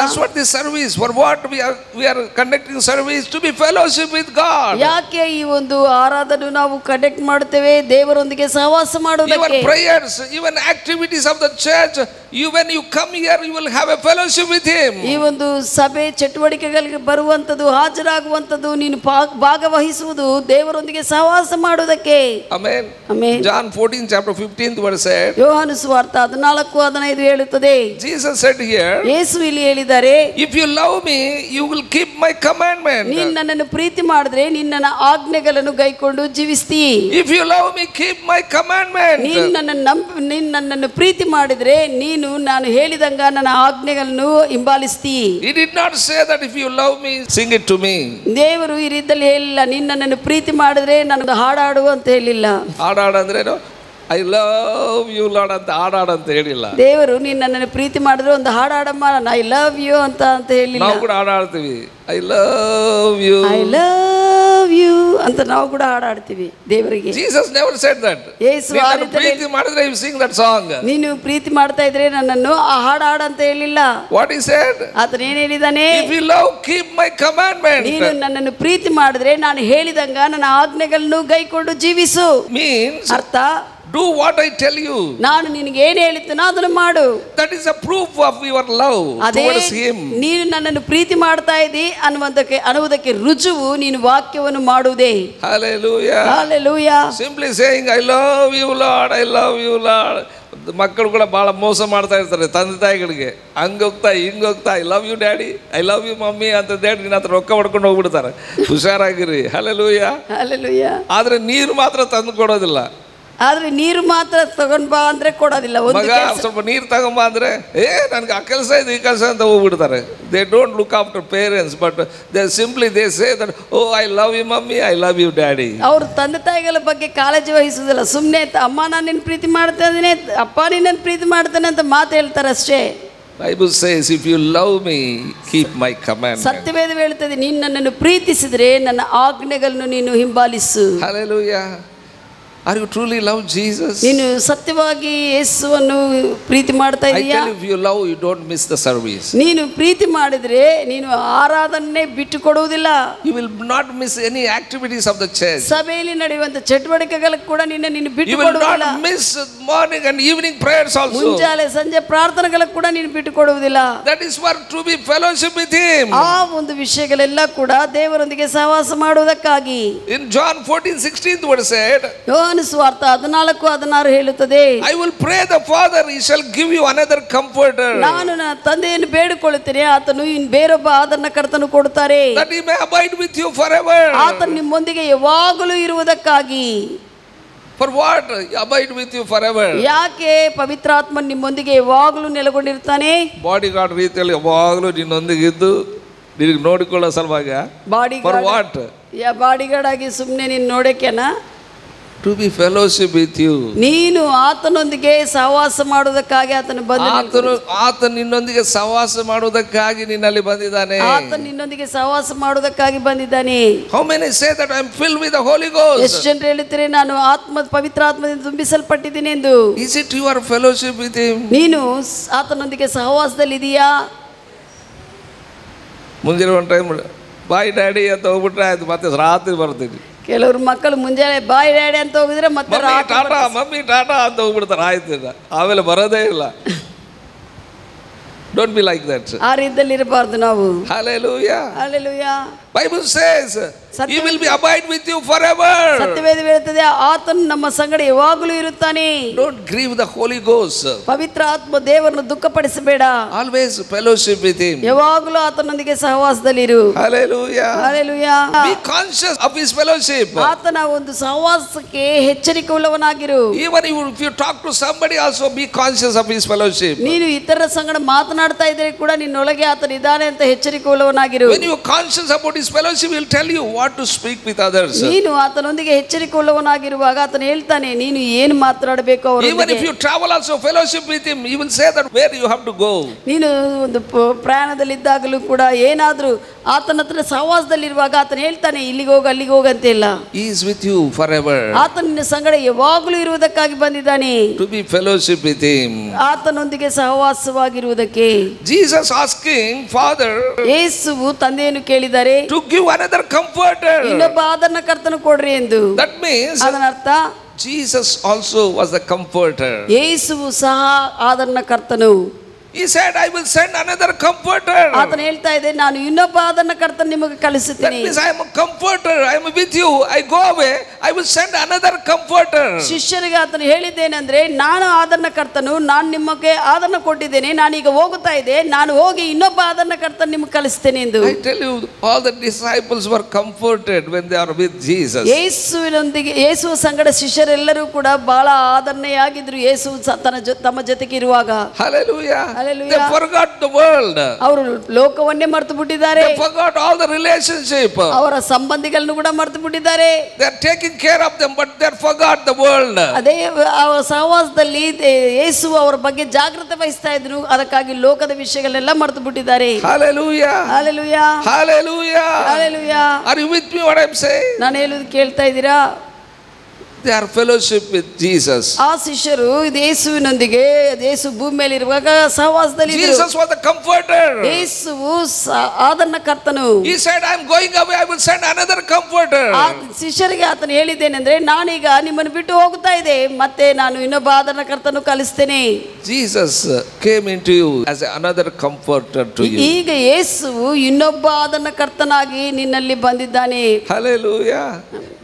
that's what this service for what we are we are conducting service to be fellowship with god ಯಾಕೆ ಈ ಒಂದು ಆರಾಧನೆ ನಾವು ಕಂಡಕ್ಟ್ ಮಾಡುತ್ತೇವೆ ದೇವರೊಂದಿಗೆ ಸಹವಾಸ ಮಾಡುವುದಕ್ಕೆ your prayers even activities of the church you when you come here you will have a fellowship with him ಈ ಒಂದು ಸಭೆ ಚಟುವಟಿಕೆಗಳಿಗೆ ಬರುವಂತದ್ದು ಹಾಜರಾಗುವಂತದ್ದು ನೀನು ಭಾಗವಹಿಸುವುದು ದೇವರೊಂದಿಗೆ ಸಹವಾಸ ಮಾಡುವುದಕ್ಕೆ amen amen john 14 chapter 15 verse ಯೋಹಾನು 14 15 ಹೇಳುತ್ತದೆ ಜೀಸಸ್ ಸೆಡ್ ಹಿಯರ್ ಯೇಸು ಇಲ್ಲಿ ಹೇಳಿದ್ದಾರೆ if you love me you will keep my commandment ನೀನು ನನ್ನನ್ನು ಪ್ರೀತಿ ಮಾಡಿದ್ರೆ ನಿನ್ನನ ಆಜ್ಞೆಗಳನ್ನು ಕೈಕೊಂಡು ಜೀವಿಸ್ತಿ if you love me keep my commandment ನೀನು ನನ್ನನ್ನು ನಂಬ ನೀನು ನನ್ನನ್ನು ಪ್ರೀತಿ ಮಾಡಿದ್ರೆ ನೀನು ನಾನು ಹೇಳಿದಂಗ ನನ್ನ ಆಜ್ಞೆಗಳನ್ನು ಹಿಂಬಾಲಿಸ್ತಿ he did not say that if you love me sing it to me ದೇವರು ಈ ರೀತಿಯಲ್ಲಿ ಹೇಳಿಲ್ಲ ನಿನ್ನ ನನ್ನನ್ನು ಪ್ರೀತಿ ಮಾಡಿದ್ರೆ ನನಗೆ ಹಾಡಾಡು ಅಂತ ಹೇಳಿಲ್ಲ ಹಾಡಾಡು ಅಂದ್ರೆ ಐ ಲವ್ ಯು ಲಾಡ್ ಅಂತ ಹಾಡಾಡ ಅಂತ ಹೇಳಿಲ್ಲ ದೇವರು ನೀನು ನನ್ನನ್ನು ಪ್ರೀತಿ ಮಾಡಿದ್ರೆ ಒಂದು ಹಾಡು ಹಾಡಮ್ಮ ಐ ಲವ್ ಯು ಅಂತ ಅಂತ ಹೇಳಿಲ್ಲ ನಾವು ಕೂಡ ಹಾಡಾಡ್ತೀವಿ I love you I love you ಅಂತ ನಾವು ಕೂಡ ಹಾಡಾಡ್ತೀವಿ ದೇವರಿಗೆ ಜೀಸಸ್ ನೆವರ್ ಸೆಡ್ ದಟ್ ಯೇಸು ಪ್ರೀತಿ ಮಾಡಿದ್ರೆ ಯು ಸಿಂಗ್ ದಟ್ ಸಾಂಗ್ ನೀನು ಪ್ರೀತಿ ಮಾಡ್ತಾ ಇದ್ರೆ ನನ್ನನ್ನು ಆ ಹಾಡು ಹಾಡು ಅಂತ ಹೇಳಿಲ್ಲ ವಾಟ್ ಇಸ್ ಸೆಡ್ ಆತನ ಏನು ಹೇಳಿದಾನೆ if you love keep my commandment ನೀನು ನನ್ನನ್ನು ಪ್ರೀತಿ ಮಾಡಿದ್ರೆ ನಾನು ಹೇಳಿದಂಗ ನನ್ನ ಆಜ್ಞೆಗಳನ್ನು ಕೈಕೊಂಡು ಜೀವಿಸು ಮೀನ್ಸ್ ಅರ್ಥ do what I tell you ನಾನು ನಿನಗೆ ಏನು ಹೇಳ್ತೀನೋ ಅದನ್ನು ಮಾಡು that is a proof of your love ಅದೇ ನೀನು ನನ್ನನ್ನು ಪ್ರೀತಿ ಮಾಡ್ತಾ ಇದ್ದಿ ಅನ್ನುವಂತಕ್ಕೆ ಅನ್ನುವುದಕ್ಕೆ ರುಜುವು ನೀನು ವಾಕ್ಯವನ್ನು ಮಾಡುವುದೇ hallelujah hallelujah simply saying I love you lord I love you lord ಮಕ್ಕಳು ಕೂಡ ಭಾಳ ಮೋಸ ಮಾಡ್ತಾ ಇರ್ತಾರೆ ತಂದೆ ತಾಯಿಗಳಿಗೆ ಹಂಗೋಗ್ತಾ ಹಿಂಗೋಗ್ತಾ I love you daddy I love you mummy ಅಂತ ಹೇಳಿ ನಿನ್ನ ಹತ್ರ ರೊಕ್ಕ ಹೊಡ್ಕೊಂಡು ಹೋಗ್ಬಿಡ್ತಾರೆ ಹುಷಾರಾಗಿರಿ ಹಲಲೂಯ ಹಲಲೂಯ ಆದರೆ ನೀರು ಮಾತ್ರ ತಂದು ಕೊಡೋದಿಲ್ಲ ಆದ್ರೆ ನೀರು ಮಾತ್ರ ತಗೊಂಡ್ಬಾ ಬಾ ಅಂದ್ರೆ ಕೊಡೋದಿಲ್ಲ ಸ್ವಲ್ಪ ನೀರು ತಗೊಂಬಾ ಅಂದ್ರೆ ಏ ನನ್ಗೆ ಆ ಕೆಲಸ ಇದು ಈ ಕೆಲಸ ಅಂತ ಹೋಗ್ಬಿಡ್ತಾರೆ they don't look after parents but they simply they say that oh I love you mummy I love you daddy ಅವ್ರ ತಂದೆ ತಾಯಿಗಳ ಬಗ್ಗೆ ಕಾಳಜಿ ವಹಿಸೋದಿಲ್ಲ ಸುಮ್ಮನೆ ಅಮ್ಮ ನಾನು ನಿನ್ನ ಪ್ರೀತಿ ಮಾಡ್ತಾ ಇದ್ದೀನಿ ಅಪ್ಪ ನಿನ್ನ ಪ್ರೀತಿ ಮಾಡ್ತಾನೆ ಅಂತ ಮಾತು ಹೇಳ್ತಾರೆ ಅಷ್ಟೇ Bible says if you love me keep my command ಸತ್ಯವೇದ ಹೇಳ್ತದೆ ನೀನು ನನ್ನನ್ನು ಪ್ರೀತಿಸಿದ್ರೆ ನನ್ನ ಆಜ್ಞೆಗಳನ್ನು ನೀನು ಹಿಂಬಾಲಿಸು hello Are you truly love Jesus? ನೀನು ಸತ್ಯವಾಗಿ ಯೇಸುವನ್ನು ಪ್ರೀತಿ ಮಾಡ್ತಾ I tell you, if you love, you don't miss the service. ನೀನು ಪ್ರೀತಿ ಮಾಡಿದ್ರೆ ನೀನು ಆರಾಧನೆ ಬಿಟ್ಟು ಕೊಡುವುದಿಲ್ಲ You will not miss any activities of the church. ಸಭೆಯಲ್ಲಿ ನಡೆಯುವಂತ ಚಟುವಟಿಕೆಗಳಿಗೆ ಕೂಡ ನಿನ್ನ ನೀನು ಬಿಟ್ಟು You will not miss morning and evening prayers also. ಮುಂಜಾನೆ ಸಂಜೆ ಪ್ರಾರ್ಥನೆಗಳಿಗೆ ಕೂಡ ನೀನು ಬಿಟ್ಟು ಕೊಡುವುದಿಲ್ಲ That is for to be fellowship with Him. ಆ ಒಂದು ವಿಷಯಗಳೆಲ್ಲ ಕೂಡ ದೇವರೊಂದಿಗೆ ಸಹವಾಸ ಮಾಡುವುದಕ್ಕಾಗಿ In John 14:16, what is said, ಯೋಹಾನನ ಸುವಾರ್ತ ಹದಿನಾಲ್ಕು ಹದಿನಾರು ಹೇಳುತ್ತದೆ I will pray the father he shall give you another comforter ನಾನು ನನ್ನ ತಂದೆಯನ್ನು ಬೇಡಿಕೊಳ್ಳುತ್ತೇನೆ ಆತನು ಇನ್ ಬೇರೊಬ್ಬ ಆದರನ ಕರ್ತನು ಕೊಡುತ್ತಾರೆ that he may with you forever ಆತನು ನಿಮ್ಮೊಂದಿಗೆ ಯಾವಾಗಲೂ ಇರುವುದಕ್ಕಾಗಿ for what abide with you forever ಯಾಕೆ ಪವಿತ್ರಾತ್ಮ ನಿಮ್ಮೊಂದಿಗೆ ಯಾವಾಗಲೂ ನೆಲೆಗೊಂಡಿರ್ತಾನೆ ಬಾಡಿ ಗಾರ್ಡ್ ರೀತಿಯಲ್ಲಿ ಯಾವಾಗಲೂ ನಿನ್ನೊಂದಿಗೆ ಇದ್ದು ನಿನಗೆ ನೋಡಿಕೊಳ್ಳೋ ಸಲುವಾಗ body for what yeah bodyguard ಆಗಿ ಸುಮ್ಮನೆ ನೀನು ನೋಡೋಕೆನಾ to be fellowship with you ನೀನು ಆತನೊಂದಿಗೆ ಸಹವಾಸ ಮಾಡುವುದಕ್ಕಾಗಿ ಆತನು ಬಂದ ಆತನು ಆತ ನಿನ್ನೊಂದಿಗೆ ಸಹವಾಸ ಮಾಡುವುದಕ್ಕಾಗಿ ನಿನ್ನಲ್ಲಿ ಬಂದಿದ್ದಾನೆ ಆತ ನಿನ್ನೊಂದಿಗೆ ಸಹವಾಸ ಮಾಡುವುದಕ್ಕಾಗಿ ಬಂದಿದ್ದಾನೆ how many say that I am fill with the holy ghost ಎಷ್ಟು ಜನರು ಹೇಳ್ತಾರೆ ನಾನು ಆತ್ಮ ಪವಿತ್ರ ಆತ್ಮದಿಂದ ತುಂಬಿಸಲ್ಪಟ್ಟಿದ್ದೀನಿ ಎಂದು is it are fellowship with him ನೀನು ಆತನೊಂದಿಗೆ ಸಹವಾಸದಲ್ಲಿ ಇದೆಯಾ ಮುಂದಿನ ಒಂದು ಟೈಮ್ ಬಾಯ್ ಡ್ಯಾಡಿ ಅಂತ ಹೋಗ್ಬಿಟ್ರೆ ಆಯ್ತು ಮತ್ತೆ ರಾತ್ರಿ ಬರ್ತೀನಿ ಕೆಲವರು ಮಕ್ಕಳು ಮುಂಜಾನೆ ಬಾಯ್ ಡ್ಯಾಡಿ ಅಂತ ಹೋಗಿದ್ರೆ ಮತ್ತೆ ಮಮ್ಮಿ ರಾತ್ರಿ ಟಾಟಾ ಮಮ್ಮಿ ಟಾಟಾ ಅಂತ ಹೋಗ್ಬಿಡ್ತಾರೆ ಆಯ್ತು ಇಲ್ಲ. ಆಮೇಲೆ ಬರೋದೇ ಇಲ್ಲ ಡೋಂಟ್ ಬಿ ಲೈಕ್ ದಟ್ ಆ ರೀತಿಯಲ್ಲಿ ಇರಬಾರ್ದು ನಾವು hallelujah hallelujah Bible says He will be abide with you forever. do Don't grieve the Holy Ghost. Always fellowship with him. Hallelujah. Hallelujah. Be conscious of his fellowship. ಆತನ ಒಂದು ಸಹವಾಸಕ್ಕೆ Even if you talk to somebody also be conscious of his fellowship. When you conscious about his fellowship he will tell you what to speak with others ನೀನು ಆತನೊಂದಿಗೆ ಎಚ್ಚರಿಕೊಳ್ಳುವನಾಗಿರುವಾಗ ಆತನು ಹೇಳ್ತಾನೆ ನೀನು ಏನು ಮಾತನಾಡಬೇಕು ಅವರು even if you travel also fellowship with him you will say that where you have to go ನೀನು ಒಂದು ಪ್ರಯಾಣದಲ್ಲಿದ್ದಾಗಲೂ ಕೂಡ ಏನಾದರೂ ಆತನ ಹತ್ರ ಸಹವಾಸದಲ್ಲಿರುವಾಗ ಆತನು ಹೇಳ್ತಾನೆ ಇಲ್ಲಿಗೆ ಹೋಗಿ ಅಲ್ಲಿಗೆ ಹೋಗಂತ ಇಲ್ಲ is with you forever ಆತನ ನಿನ್ನ ಸಂಗಡ ಯಾವಾಗಲೂ ಇರುವುದಕ್ಕಾಗಿ ಬಂದಿದ್ದಾನೆ to be fellowship with him ಆತನೊಂದಿಗೆ ಸಹವಾಸವಾಗಿರುವುದಕ್ಕೆ ಜೀಸಸ್ ಆಸ್ಕಿಂಗ್ ಫಾದರ್ ಯೇಸುವು ತಂದೆಯನ್ನು ಕೇಳಿದ್ದಾರೆ ಟು ಗಿವ್ ಅನದರ್ ಕಂಫರ್ಟ್ ಇನ್ನೊಬ್ಬ ಕೊಡ್ರಿ ಎಂದು That means ಅದನ ಅರ್ಥ Jesus also was the comforter. ಯೇಸುವು ಸಹ ಆದರಣಕರ್ತನು he said, I will send another comforter. That means I am a comforter. I am with you. I go away. I will send another comforter. I tell you all the disciples were comforted when they are with Jesus. Hallelujah. They forgot the world. ಅವರು ಲೋಕವನ್ನೇ ಮರೆತು ಬಿಟ್ಟಿದ್ದಾರೆ. They forgot all the relationship. ಅವರ ಸಂಬಂಧಿಗಳನ್ನು ಕೂಡ ಮರೆತು ಬಿಟ್ಟಿದ್ದಾರೆ. They are taking care of them but they forgot the world. ಅದೇ ಅವರ ಸಹವಾಸದಲ್ಲಿ ಯೇಸು ಅವರ ಬಗ್ಗೆ ಜಾಗೃತೆ ವಹಿಸ್ತಾ ಇದ್ರು ಅದಕ್ಕಾಗಿ ಲೋಕದ ವಿಷಯಗಳೆಲ್ಲ ಮರೆತು ಬಿಟ್ಟಿದ್ದಾರೆ. Hallelujah. Hallelujah. Hallelujah. Hallelujah. Are you with me what I am saying? ನಾನು ಹೇಳುವುದು ಕೇಳ್ತಾ ಇದ್ದೀರಾ? They are fellowship with Jesus ಆ ಶಿಷ್ಯರು ಯೇಸುವಿನೊಂದಿಗೆ ಯೇಸು ಭೂಮಿ ಮೇಲೆ ಇರುವಾಗ ಸಹವಾಸದಲ್ಲಿ ಜೀಸಸ್ ವಾಸ್ ದ ಕಂಫರ್ಟರ್ ಯೇಸು ಆದನ ಕರ್ತನು he said I am going away I will send another comforter ಆ ಶಿಷ್ಯರಿಗೆ ಆತನು ಹೇಳಿದ್ದೇನೆಂದ್ರೆ ನಾನೀಗ ನಿಮ್ಮನ್ನು ಬಿಟ್ಟು ಹೋಗ್ತಾ ಇದೆ ಮತ್ತೆ ನಾನು ಇನ್ನೊಬ್ಬ ಆದನ ಕರ್ತನು ಕಲಿಸ್ತೇನೆ Jesus came into you as another comforter to ಈಗ ಯೇಸು ಇನ್ನೊಬ್ಬ ಆದನ ಕರ್ತನಾಗಿ ನಿನ್ನಲ್ಲಿ ಬಂದಿದ್ದಾನೆ hallelujah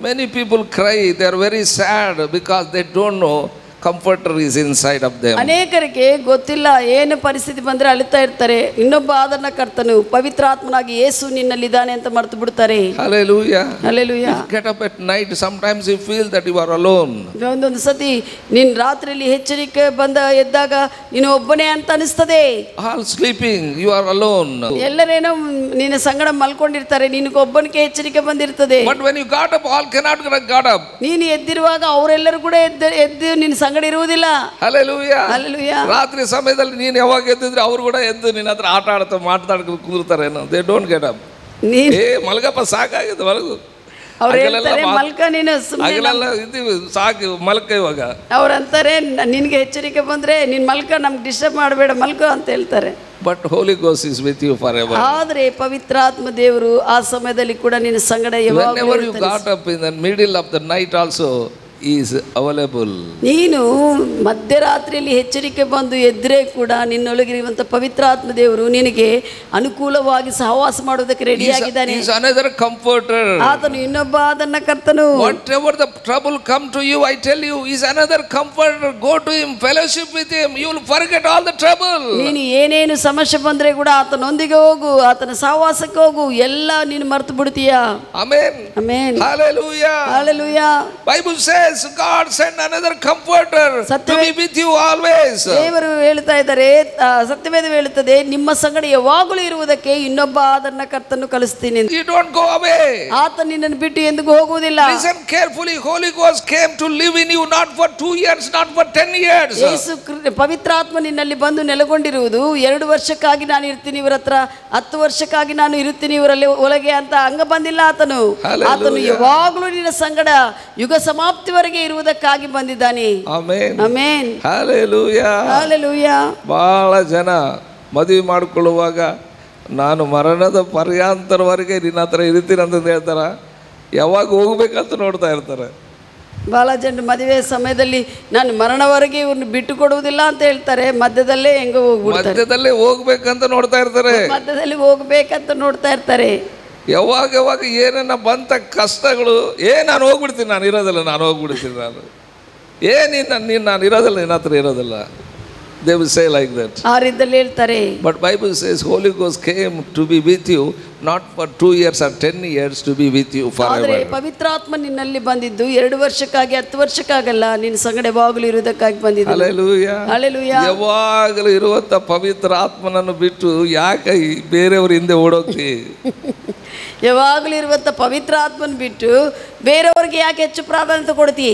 many people cry they are very sad because they don't know comforter is inside of them ಅನೇಕರಿಗೆ ಗೊತ್ತಿಲ್ಲ ಏನು ಪರಿಸ್ಥಿತಿ ಬಂದರೆ ಅಳುತ್ತಾ ಇರ್ತಾರೆ ಇನ್ನೊಬ್ಬ ಆದರಣಕರ್ತನು ಪವಿತ್ರಾತ್ಮನಾಗಿ ಯೇಸು ನಿನ್ನಲ್ಲಿದ್ದಾನೆ ಅಂತ ಮರೆತು ಬಿಡ್ತಾರೆ hallelujah hallelujah get up at night sometimes you feel that you are alone ಒಂದೊಂದು ಸತಿ ನಿನ್ ರಾತ್ರಿಯಲ್ಲಿ ಹೆಚ್ಚರಿಕೆ ಬಂದ ಎದ್ದಾಗ ನೀನು ಒಬ್ಬನೇ ಅಂತ ಅನಿಸ್ತದೆ all sleeping you are alone ಎಲ್ಲರೇನೋ ನಿನ್ನ ಸಂಗಡ ಮಲ್ಕೊಂಡಿರ್ತಾರೆ ನಿನಗೆ ಒಬ್ಬನಿಗೆ ಹೆಚ್ಚರಿಕೆ ಬಂದಿರ್ತದೆ but when you got up all cannot got up ನೀನು ಎದ್ದಿರುವಾಗ ಅವರೆಲ್ಲರೂ ಕೂಡ ಎದ್ದು ಎದ್ದು ನಿನ್ನ ಸಂಗಡ ಸಂಗಡ ಇರುವುದಿಲ್ಲ ಅಲ್ಲೆಲೂಯ ಅಲ್ಲೆಲೂಯ ರಾತ್ರಿ ಸಮಯದಲ್ಲಿ ನೀನು ಯಾವಾಗ ಎದ್ದಿದ್ರೆ ಅವ್ರು ಕೂಡ ಎದ್ದು ನಿನ್ನ ಹತ್ರ ಆಟ ಆಡ್ತಾ ಮಾತಾಡ್ಕೊ ಕೂರ್ತಾರೆ ದೇ ಡೋಂಟ್ ಗೆಟ್ ಅಪ್ ನೀ ಮಲಗಪ್ಪ ಸಾಕಾಗಿದೆ ಮಲಗು ಮಲ್ಕ ನೀನು ಹಗಲೆಲ್ಲ ಇದು ಸಾಕು ಮಲ್ಕ ಇವಾಗ ಅವ್ರು ಅಂತಾರೆ ನಿನಗೆ ಎಚ್ಚರಿಕೆ ಬಂದ್ರೆ ನಿನ್ ಮಲ್ಕ ನಮ್ಗೆ ಡಿಸ್ಟರ್ಬ್ ಮಾಡಬೇಡ ಮಲ್ಕ ಅಂತ ಹೇಳ್ತಾರೆ ಬಟ್ ಹೋಲಿ ಗೋಸ್ is with you forever ಆದರೆ ಪವಿತ್ರಾತ್ಮ ದೇವರು ಆ ಸಮಯದಲ್ಲಿ ಕೂಡ ನಿನ್ನ ಸಂಗಡ ಯಾವಾಗ you got up in the middle of the night also is available ನೀನು ಮಧ್ಯರಾತ್ರಿಯಲ್ಲಿ ಎಚ್ಚರಿಕೆ ಬಂದು ಎದ್ರೆ ಕೂಡ ನಿನ್ನೊಳಗಿರುವಂಥ ಪವಿತ್ರಾತ್ಮ ದೇವರು ನಿನಗೆ ಅನುಕೂಲವಾಗಿ ಸಹವಾಸ ಮಾಡೋದಕ್ಕೆ ರೆಡಿಯಾಗಿದ್ದಾನೆ ಈಸ್ ಅನದರ್ ಕಂಫರ್ಟರ್ ಆತನು ಇನ್ನೊಬ್ಬ ಆದನ್ನ ಕರ್ತನು whatever the trouble come to you I tell you is another comforter go to him fellowship with him you will forget all the trouble ನೀನು ಏನೇನು ಸಮಸ್ಯೆ ಬಂದ್ರೆ ಕೂಡ ಆತನೊಂದಿಗೆ ಹೋಗು ಆತನ ಸಹವಾಸಕ್ಕೆ ಹೋಗು ಎಲ್ಲ ನೀನು ಮರ್ತು ಬಿಡ್ತೀಯಾ amen amen hallelujah hallelujah Bible say has God sent another comforter to be with you always ದೇವರು ಹೇಳ್ತಾ ಇದ್ದಾರೆ ಸತ್ಯವೇದವು ಹೇಳುತ್ತದೆ ನಿಮ್ಮ ಸಂಗಡ ಯಾವಾಗಲೂ ಇರುವುದಕ್ಕೆ ಇನ್ನೊಬ್ಬ ಆದರಣ ಕರ್ತನ್ನು ಕಲಿಸ್ತೀನಿ ಯು don't ಗೋ ಅವೇ ಆತ ನಿನ್ನನ್ನು ಬಿಟ್ಟು ಎಂದಿಗೂ ಹೋಗುವುದಿಲ್ಲ. Listen ಕೇರ್ಫುಲಿ ಹೋಲಿ ಗೋಸ್ came to live in you not for 2 years not for 10 years. ಯೇಸು ಪವಿತ್ರಾತ್ಮ ನಿನ್ನಲ್ಲಿ ಬಂದು ನೆಲೆಗೊಂಡಿರುವುದು ಎರಡು ವರ್ಷಕ್ಕಾಗಿ ನಾನು ಇರ್ತೀನಿ ಇವರತ್ರ ಹತ್ತು ವರ್ಷಕ್ಕಾಗಿ ನಾನು ಇರುತ್ತೀನಿ ಇವರಲ್ಲಿ ಒಳಗೆ ಅಂತ ಹಂಗ ಬಂದಿಲ್ಲ ಆತನು ಆತನು ಯಾವಾಗಲೂ ನಿನ್ನ ಸಂಗಡ ಯುಗ ಸಮಾಪ್ತಿ ಇಲ್ಲಿವರೆಗೆ ಇರುವುದಕ್ಕಾಗಿ ಬಂದಿದ್ದಾನೆ ಆಮೇನ್ ಆಮೇನ್ ಹಾಲೆಲೂಯಾ ಹಾಲೆಲೂಯಾ ಬಹಳ ಜನ ಮದುವೆ ಮಾಡಿಕೊಳ್ಳುವಾಗ ನಾನು ಮರಣದ ಪರ್ಯಾಂತರವರೆಗೆ ನಿನ್ನ ಹತ್ರ ಅಂತ ಹೇಳ್ತಾರ ಯಾವಾಗ ಹೋಗ್ಬೇಕಂತ ನೋಡ್ತಾ ಇರ್ತಾರೆ ಭಾಳ ಜನ ಮದುವೆ ಸಮಯದಲ್ಲಿ ನಾನು ಮರಣವರೆಗೆ ಇವ್ರನ್ನ ಬಿಟ್ಟು ಕೊಡುವುದಿಲ್ಲ ಅಂತ ಹೇಳ್ತಾರೆ ಮಧ್ಯದಲ್ಲೇ ಹೆಂಗೋ ಹೋಗ್ಬಿಡ್ತಾರೆ ಮಧ್ಯದಲ್ಲೇ ಹೋಗ್ಬೇಕಂತ ನೋಡ್ತಾ ಇರ್ತಾರೆ ಮಧ್ಯದಲ್ಲಿ ಹೋಗ್ಬೇಕಂತ ನೋಡ್ತಾ ಇರ್ತಾರೆ ಯಾವಾಗ ಯಾವಾಗ ಏನನ್ನ ಬಂತ ಕಷ್ಟಗಳು ಏ ನಾನು ಹೋಗ್ಬಿಡ್ತೀನಿ ನಾನು ಇರೋದಿಲ್ಲ ನಾನು ಹೋಗ್ಬಿಡ್ತೀನಿ ನಾನು ಏ ನೀನು ನೀನು ನಾನು ಇರೋದಿಲ್ಲ ನಿನ್ನ ಹತ್ರ ಇರೋದಿಲ್ಲ ದೇ ಸೇ ಲೈಕ್ ದಟ್ ಆ ರೀತಿಯಲ್ಲಿ ಹೇಳ್ತಾರೆ ಬಟ್ ಬೈಬಲ್ ಸೇಸ್ ಹೋಲಿ ಗೋಸ್ came to be with you not for two years or ten years to be with you for ಆದರೆ ಪವಿತ್ರಾತ್ಮ ನಿನ್ನಲ್ಲಿ ಬಂದಿದ್ದು ಎರಡು ವರ್ಷಕ್ಕಾಗಿ ಹತ್ತು ವರ್ಷಕ್ಕಾಗಲ್ಲ ನಿನ್ನ ಸಂಗಡ ಯಾವಾಗಲೂ ಇರೋದಕ್ಕಾಗಿ ಬಂದಿದ್ದು ಅಲೆಲುಯ ಅಲೆಲುಯ ಯಾವಾಗಲೂ ಇರುವಂಥ ಪವಿತ್ರಾತ್ಮನನ್ನು ಬಿಟ್ಟು ಯಾಕೆ ಬೇರೆಯವ್ರ ಹಿಂದೆ ಓಡೋಗ್ತಿ ಯಾವಾಗಲೂ ಇರುವಂಥ ಪವಿತ್ರ ಆತ್ಮನ ಬಿಟ್ಟು ಬೇರೆಯವ್ರಿಗೆ ಯಾಕೆ ಹೆಚ್ಚು ಪ್ರಾಧಾನ್ಯತೆ ಕೊಡ್ತಿ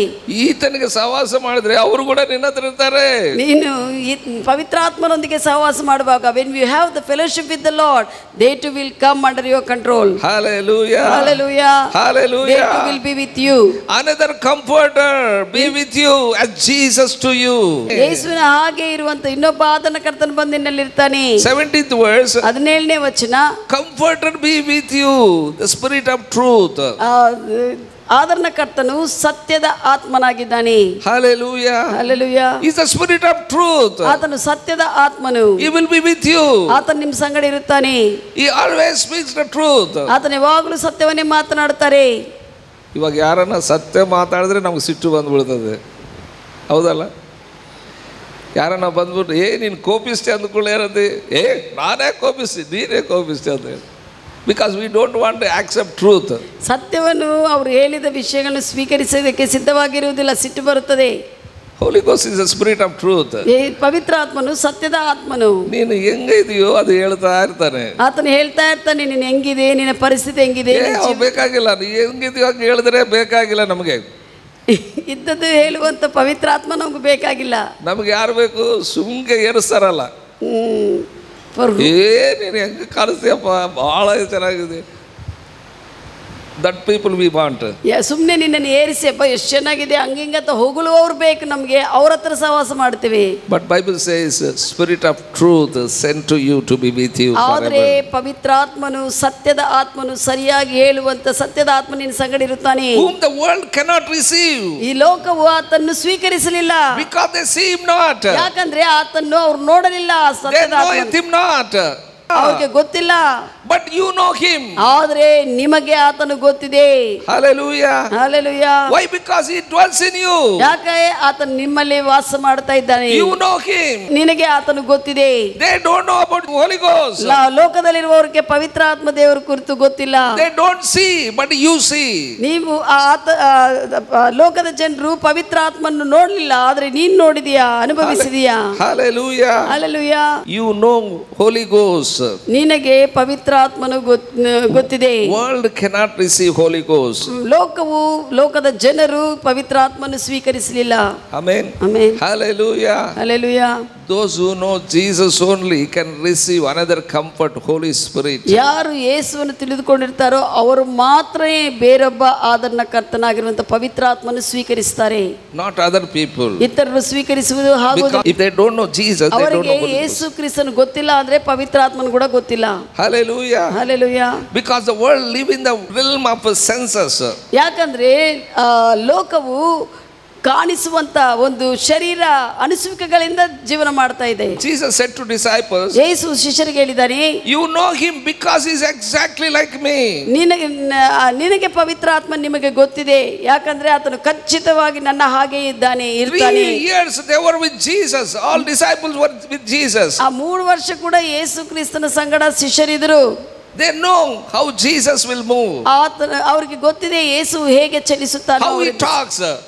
ಈತನಿಗೆ ಸಹವಾಸ ಮಾಡಿದ್ರೆ ಅವರು ಕೂಡ ನಿನ್ನ ಹತ್ರ ಇರ್ತಾರೆ ನೀನು ಈ ಪವಿತ್ರ ಆತ್ಮನೊಂದಿಗೆ ಸಹವಾಸ ಮಾಡುವಾಗ when you have the fellowship with the lord they too will come under your control hallelujah hallelujah hallelujah they too will be with you another comforter be with you as Jesus to you ಯೇಸುವಿನ ಹಾಗೆ ಇರುವಂತ ಇನ್ನೊಬ್ಬ ಆತನ ಕರ್ತನ ಬಂದಿನಲ್ಲಿ ಇರ್ತಾನೆ 17th verse 17ನೇ ವಚನ comforter be with you you the spirit of truth ಆದರಣಕರ್ತನು ಸತ್ಯದ ಆತ್ಮನಾಗಿದ್ದಾನೆ hallelujah hallelujah is the spirit of truth ಆತನು ಸತ್ಯದ ಆತ್ಮನು he will be with you ಆತನು ನಿಮ್ಮ ಸಂಗಡ ಇರುತ್ತಾನೆ he always speaks the truth ಆತನು ಯಾವಾಗಲೂ ಸತ್ಯವನ್ನೇ ಮಾತನಾಡುತ್ತಾರೆ ಇವಾಗ ಯಾರನ್ನ ಸತ್ಯ ಮಾತಾಡಿದ್ರೆ ನಮಗೆ ಸಿಟ್ಟು ಬಂದ್ಬಿಡ್ತದೆ ಹೌದಲ್ಲ ಯಾರನ್ನ ಬಂದ್ಬಿಟ್ಟು ಏ ನೀನು ಕೋಪಿಸ್ತೆ ಅಂದ್ಕೊಳ್ಳೇ ಇರತ್ತೆ ಏ ನಾನೇ ಕೋಪಿಸ್ತೀನಿ ನೀನೇ ಕೋಪಿಸ್ತೆ ಅಂತ ಹೇಳಿ because we don't want to accept truth ಸತ್ಯವನ್ನು ಅವರು ಹೇಳಿದ ವಿಷಯಗಳನ್ನು ಸ್ವೀಕರಿಸೋದಕ್ಕೆ ಸಿದ್ಧವಾಗಿರುವುದಿಲ್ಲ ಸಿಟ್ಟು ಬರುತ್ತದೆ ಹೋಲಿ ಗೋಸ್ is a spirit of truth ಪವಿತ್ರ ಆತ್ಮನು ಸತ್ಯದ ಆತ್ಮನು ನೀನು ಹೆಂಗಿದೆಯೋ ಅದು ಹೇಳ್ತಾ ಇರ್ತಾನೆ ಆತನು ಹೇಳ್ತಾ ಇರ್ತಾನೆ ನೀನು ಹೆಂಗಿದೆ ನಿನ್ನ ಪರಿಸ್ಥಿತಿ ಹೆಂಗಿದೆ ಬೇಕಾಗಿಲ್ಲ ನೀ ಹೆಂಗಿದೆಯೋ ಹೇಳಿದ್ರೆ ಬೇಕಾಗಿಲ್ಲ ನಮಗೆ ಇದ್ದದ್ದು ಹೇಳುವಂಥ ಪವಿತ್ರಾತ್ಮ ನಮ್ಗೆ ಬೇಕಾಗಿಲ್ಲ ನಮ್ಗೆ ಯಾರು ಬೇಕು ಸುಮ್ಗೆ ಏರಿಸ್ತಾರಲ್ಲ ಹ್ಞೂ ஏ எங்க கடைசியா பாலகச்சனாகுது ದಟ್ ಪೀಪಲ್ ವಿ ವಾಂಟ್ ಸುಮ್ಮನೆ ನಿನ್ನನ್ನು ಅಪ್ಪ ಎಷ್ಟು ಚೆನ್ನಾಗಿದೆ ಹಂಗಿಂಗ ಅಂತ ಹೋಗಲು ಅವ್ರು ಬೇಕು ನಮಗೆ ಅವ್ರ ಹತ್ರ ಸಹವಾಸ ಮಾಡ್ತೀವಿ but Bible says spirit of truth sent to you to be with you ಆದರೆ ಪವಿತ್ರಾತ್ಮನು ಸತ್ಯದ ಆತ್ಮನು ಸರಿಯಾಗಿ ಹೇಳುವಂತ ಸತ್ಯದ ಆತ್ಮ ನಿನ್ನ ಸಂಗಡ ಇರುತ್ತಾನೆ whom the world cannot receive ಈ ಲೋಕವು ಆತನ್ನು ಸ್ವೀಕರಿಸಲಿಲ್ಲ because they see him not ಯಾಕಂದ್ರೆ ಆತನ್ನು ಅವರು ನೋಡಲಿಲ್ಲ ಸತ್ಯದ ಆತ್ಮ ದೇ ನೋ ಹಿಮ್ ನಾಟ್ ಅವರಿಗೆ ಗೊತ್ತಿಲ್ಲ ಬಟ್ ಯು ನೋ ಹಿಮ್ ಆದ್ರೆ ನಿಮಗೆ ಆತನು ಗೊತ್ತಿದೆ ಯಾಕೆ ಆತನು ನಿಮ್ಮಲ್ಲಿ ವಾಸ ಮಾಡ್ತಾ ಇದ್ದಾನೆ ಯು ನೋ ಹಿಮ್ ನಿನಗೆ ಆತನು ಗೊತ್ತಿದೆ ದೇ ಡೋಂಟ್ ನೋ ಅಬೌಟ್ ಲೋಕದಲ್ಲಿರುವವರಿಗೆ ಪವಿತ್ರ ಆತ್ಮ ದೇವರ ಕುರಿತು ಗೊತ್ತಿಲ್ಲ they don't see but U C ನೀವು ಆತ ಲೋಕದ ಜನರು ಪವಿತ್ರ ಆತ್ಮನ್ನು ನೋಡಲಿಲ್ಲ ಆದ್ರೆ ನೀನ್ ನೋಡಿದೀಯಾ ಅನುಭವಿಸಿದೀಯಾ hallelujah hallelujah you know Holi goes ನಿನಗೆ ಪವಿತ್ರಾತ್ಮನು ಗೊತ್ತಿದೆ world cannot receive holy goes ಲೋಕವು ಲೋಕದ ಜನರು ಪವಿತ್ರಾತ್ಮನು ಸ್ವೀಕರಿಸಲಿಲ್ಲ amen those who know Jesus only can receive another comfort Holi Spirit. ಯಾರು ಯೇಸುವನ್ನು ತಿಳಿದುಕೊಂಡಿರ್ತಾರೋ ಅವರು ಮಾತ್ರ ಬೇರೊಬ್ಬ ಆದರಣ ಕರ್ತನಾಗಿರುವಂತ ಪವಿತ್ರಾತ್ಮನ ಸ್ವೀಕರಿಸ್ತಾರೆ ನಾಟ್ ಅದರ್ ಪೀಪಲ್ ಇತರರು ಸ್ವೀಕರಿಸುವುದು ಹಾಗೂ if they don't know Jesus they don't know ಯೇಸು ಕ್ರಿಸ್ತನ ಗೊತ್ತಿಲ್ಲ ಅಂದ್ರೆ ಪವಿತ್ರಾತ್ಮನ ಕೂಡ ಗೊತ್ತಿಲ್ಲ hallelujah hallelujah because the world live in the realm of senses ಯಾಕಂದ್ರೆ ಲೋಕವು ಕಾಣಿಸುವಂತ ಒಂದು ಶರೀರ ಅನಿಸುವಿಕೆಗಳಿಂದ ಜೀವನ ಮಾಡ್ತಾ ಇದೆ ಜೀಸಸ್ ಸೆಡ್ ಟು ಡಿಸೈಪಲ್ಸ್ ಯೇಸು ಶಿಷ್ಯರಿಗೆ ಹೇಳಿದಾನೆ you know him because he is like me me ನಿನಗೆ ನಿನಗೆ ಪವಿತ್ರಾತ್ಮ ನಿಮಗೆ ಗೊತ್ತಿದೆ ಯಾಕಂದ್ರೆ ಆತನು ಖಚಿತವಾಗಿ ನನ್ನ ಹಾಗೆ ಇದ್ದಾನೆ ಇರ್ತಾನೆ 3 years they with Jesus all all were with Jesus ಆ ಮೂರು ವರ್ಷ ಕೂಡ ಯೇಸು ಕ್ರಿಸ್ತನ ಸಂಗಡ ಶಿಷ್ಯರಿದ್ದರು they know how Jesus will move ಅವ್ರಿಗೆ ಗೊತ್ತಿದೆ ಯೇಸು ಹೇಗೆ ಚಲಿಸುತ್ತಾನೆ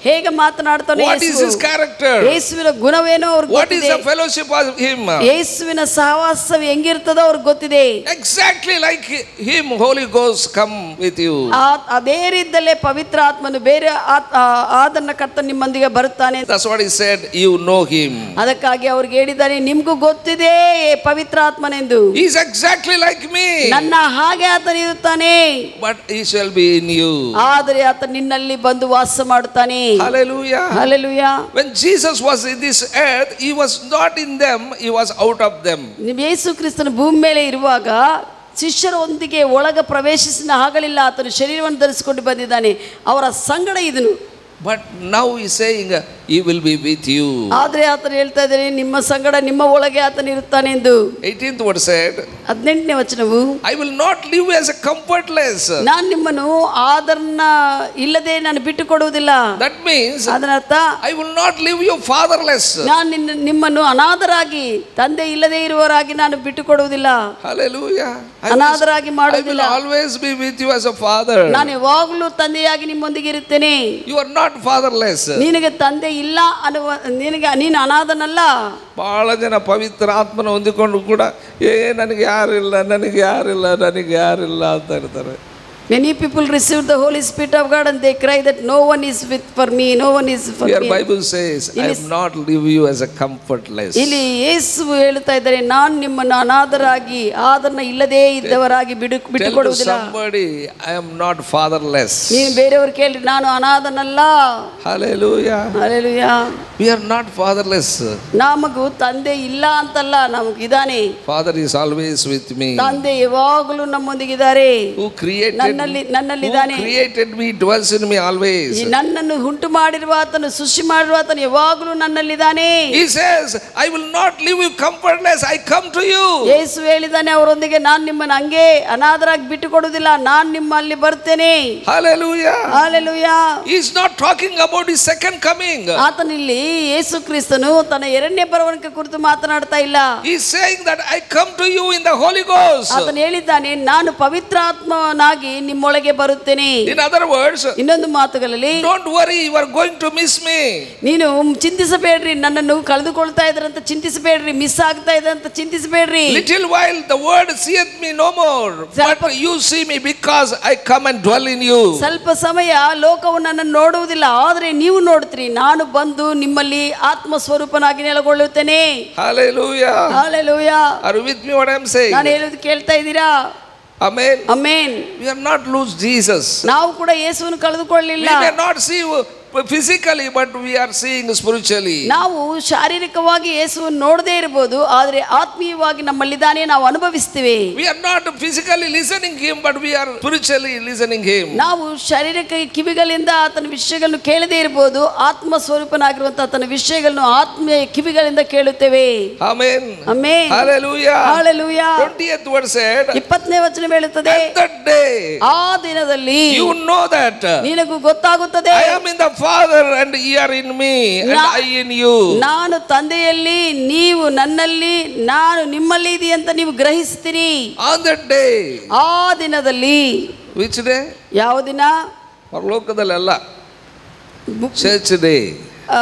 ಹೇಗೆ ಮಾತನಾಡುತ್ತಾನೆಟ್ನ ಗುಣವೇನೋಟ್ ಇಸ್ವಾಸವಿ ಹೆಂಗಿರ್ತದೋ ಅವ್ರಿಗೆ ಗೊತ್ತಿದೆ ಎಕ್ಸಾಕ್ಟ್ಲಿ ಲೈಕ್ ಹಿಮ್ ಹೋಲಿ ಗೋಸ್ ಕಮ್ ಅದೇ ರೀತಿಯಲ್ಲೇ ಪವಿತ್ರ ಆತ್ಮನು ಬೇರೆ ಆದನ್ನ ಕರ್ತ ನಿಮ್ಮೊಂದಿಗೆ ಬರುತ್ತಾನೆ ಸ್ಯಾಡ್ ಯು ನೋ ಹಿ ಅದಕ್ಕಾಗಿ ಅವ್ರಿಗೆ ಹೇಳಿದ್ದಾರೆ ನಿಮ್ಗೂ ಗೊತ್ತಿದೆ ಪವಿತ್ರ ಆತ್ಮನೆಂದು ಲೈಕ್ ಮೀ ನನ್ನ ನಿನ್ನ ಹಾಗೆ ಆತನ ಇರುತ್ತಾನೆ but he shall be in you ಆದರೆ ಆತ ನಿನ್ನಲ್ಲಿ ಬಂದು ವಾಸ ಮಾಡುತ್ತಾನೆ hallelujah hallelujah when jesus was in this earth he was not in them he was out of them ಯೇಸು ಕ್ರಿಸ್ತನ ಭೂಮಿ ಮೇಲೆ ಇರುವಾಗ ಶಿಷ್ಯರೊಂದಿಗೆ ಒಳಗ ಪ್ರವೇಶಿಸಿದ ಆಗಲಿಲ್ಲ ಆತನು ಶರೀರವನ್ನು ಧರಿಸಿಕೊಂಡು ಬಂದಿದ್ದಾನೆ ಅವರ ಸಂಗಡ ಇದನು ಬಟ್ ನಾವು ಈ saying he will be with you ಆದರೆ ಆತನ ಹೇಳ್ತಾ ಇದ್ದಾನೆ ನಿಮ್ಮ ಸಂಗಡ ನಿಮ್ಮ ಒಳಗೆ ಆತನ ಇರುತ್ತಾನೆ ಎಂದು ಏಯ್ಟೀನ್ತ್ ವರ್ಡ್ ಸೆಡ್ ಹದಿನೆಂಟನೇ ವಚನವು I will not leave as a comfortless ನಾನು ನಿಮ್ಮನ್ನು ಆದರನ್ನ ಇಲ್ಲದೆ ನಾನು ಬಿಟ್ಟು ಕೊಡುವುದಿಲ್ಲ ದಟ್ ಮೀನ್ಸ್ ಅದರ ಅರ್ಥ I will not leave you fatherless ನಾನು ನಿನ್ನ ನಿಮ್ಮನ್ನು ಅನಾಥರಾಗಿ ತಂದೆ ಇಲ್ಲದೆ ಇರುವವರಾಗಿ ನಾನು ಬಿಟ್ಟು ಕೊಡುವುದಿಲ್ಲ ಹalleluya ಅನಾಥರಾಗಿ ಮಾಡುವುದಿಲ್ಲ I will always be with you as a father ನಾನು ಯಾವಾಗಲೂ ತಂದೆಯಾಗಿ ನಿಮ್ಮೊಂದಿಗೆ ಇರುತ್ತೇನೆ you are not not fatherless ನಿನಗೆ ತಂದೆ ಇಲ್ಲ ಅನ್ನುವ ನಿನಗೆ ನೀನು ಅನಾಥನಲ್ಲ ಬಹಳ ಜನ ಪವಿತ್ರ ಆತ್ಮನ ಹೊಂದಿಕೊಂಡು ಕೂಡ ಏ ನನಗೆ ಯಾರಿಲ್ಲ ನನಗೆ ಯಾರಿಲ್ಲ ನನಗೆ ಯಾರಿಲ್ಲ ಅಂತ ಇರ್ತಾರೆ Many people received the Holy Spirit of God and they cry that no one is with for me, no one is for Your me. Your Bible says, I am not leave you as a comfortless. ಇಲ್ಲಿ ಯೇಸು ಹೇಳ್ತಾ naan ನಾನು ನಿಮ್ಮನ್ನು ಅನಾಥರಾಗಿ ಆದರಣ ಇಲ್ಲದೇ bidu ಬಿಡು kodudilla Somebody, I am not fatherless. bere avar ಕೇಳಿ naan anadanalla Hallelujah. Hallelujah. We are not fatherless. namagu tande illa antalla ನಮಗೂ idane Father is always with me. tande ಯಾವಾಗಲೂ nammondigidare Who created ನನ್ನಲ್ಲಿ ನನ್ನಲ್ಲಿ ಇದ್ದಾನೆ created me dwells in me always ನನ್ನನ್ನು ಉಂಟು ಮಾಡಿರುವ ಆತನು ಸೃಷ್ಟಿ ಮಾಡಿರುವ ಆತನು ಯಾವಾಗಲೂ ನನ್ನಲ್ಲಿ ಇದ್ದಾನೆ he says I will not leave you comfortless I come to you ಯೇಸು ಹೇಳಿದಾನೆ ಅವರೊಂದಿಗೆ ನಾನು ನಿಮ್ಮನ್ನು ಹಂಗೆ ಅನಾದರಾಗಿ ಬಿಟ್ಟು ಕೊಡುವುದಿಲ್ಲ ನಾನು ನಿಮ್ಮಲ್ಲಿ ಬರ್ತೇನೆ hallelujah hallelujah he is not talking about he second coming ಆತನಲ್ಲಿ ಯೇಸು ಕ್ರಿಸ್ತನು ತನ್ನ ಎರಡನೇ ಬರವಣಿಗೆ ಕುರಿತು ಮಾತನಾಡ್ತಾ ಇಲ್ಲ he saying that I come to you in the holy ಗೋಸ್ ಆತನು ಹೇಳಿದ್ದಾನೆ ನಾನು ಪವಿತ್ರಾತ್ಮನಾಗಿ ನಿಮ್ಮೊಳಗೆ ಬರುತ್ತೇನೆ ಇನ್ ಅದರ್ ವರ್ಡ್ಸ್ ಇನ್ನೊಂದು ಮಾತುಗಳಲ್ಲಿ don't worry you are going to miss me ನೀನು ಚಿಂತಿಸಬೇಡ್ರಿ ನನ್ನನ್ನು ಕಳೆದುಕೊಳ್ತಾ ಇದ್ದರೆ ಅಂತ ಚಿಂತಿಸಬೇಡ್ರಿ ಮಿಸ್ ಆಗ್ತಾ ಇದೆ ಅಂತ ಚಿಂತಿಸಬೇಡ್ರಿ little while the world seeth me no more but you see me because I come and dwell in you ಸ್ವಲ್ಪ ಸಮಯ ಲೋಕವು ನನ್ನನ್ನು ನೋಡುವುದಿಲ್ಲ ಆದರೆ ನೀವು ನೋಡ್ತೀರಿ ನಾನು ಬಂದು ನಿಮ್ಮಲ್ಲಿ ಆತ್ಮ ಸ್ವರೂಪನಾಗಿ ನೆಲೆಗೊಳ್ಳುತ್ತೇನೆ hallelujah hallelujah are with me what I am saying ನಾನು ಹೇಳೋದು ಕೇಳ್ತಾ ಇದ್ದೀರಾ Amen. Amen. We have not lost Jesus. Now, We may not see physically but we are seeing spiritually ನಾವು ಶಾರೀರಿಕವಾಗಿ ಯೇಸುವನ್ನು ನೋಡದೇ ಇರಬಹುದು ಆದರೆ ಆತ್ಮೀಯವಾಗಿ ನಮ್ಮಲ್ಲಿದ್ದಾನೆ ನಾವು ಅನುಭವಿಸ್ತೀವಿ we are not physically listening him but we are spiritually listening him ನಾವು ಶಾರೀರಿಕ ಕಿವಿಗಳಿಂದ ಆತನ ವಿಷಯಗಳನ್ನು ಕೇಳದೇ ಇರಬಹುದು ಆತ್ಮ ಸ್ವರೂಪನಾಗಿರುವಂತ ಆತನ ವಿಷಯಗಳನ್ನು ಆತ್ಮೀಯ ಕಿವಿಗಳಿಂದ ಕೇಳುತ್ತೇವೆ amen amen hallelujah hallelujah 20th verse 20ನೇ ವಚನ ಹೇಳುತ್ತದೆ ಆ ದಿನದಲ್ಲಿ ಯು ನೋ ದಟ್ ನಿನಗೂ ಗೊತ್ತಾಗುತ್ತದೆ I am in the father and ye are in me and I in you. ನಾನು ತಂದೆಯಲ್ಲಿ ನೀವು ನನ್ನಲ್ಲಿ ನಾನು ನಿಮ್ಮಲ್ಲಿ ಇದೆ ಅಂತ ನೀವು ಗ್ರಹಿಸ್ತೀರಿ On that day, ಆ ದಿನದಲ್ಲಿ which day? ಯಾವ ದಿನ ಪರಲೋಕದಲ್ಲೆಲ್ಲ ಚರ್ಚ್ ಡೇ ಆ,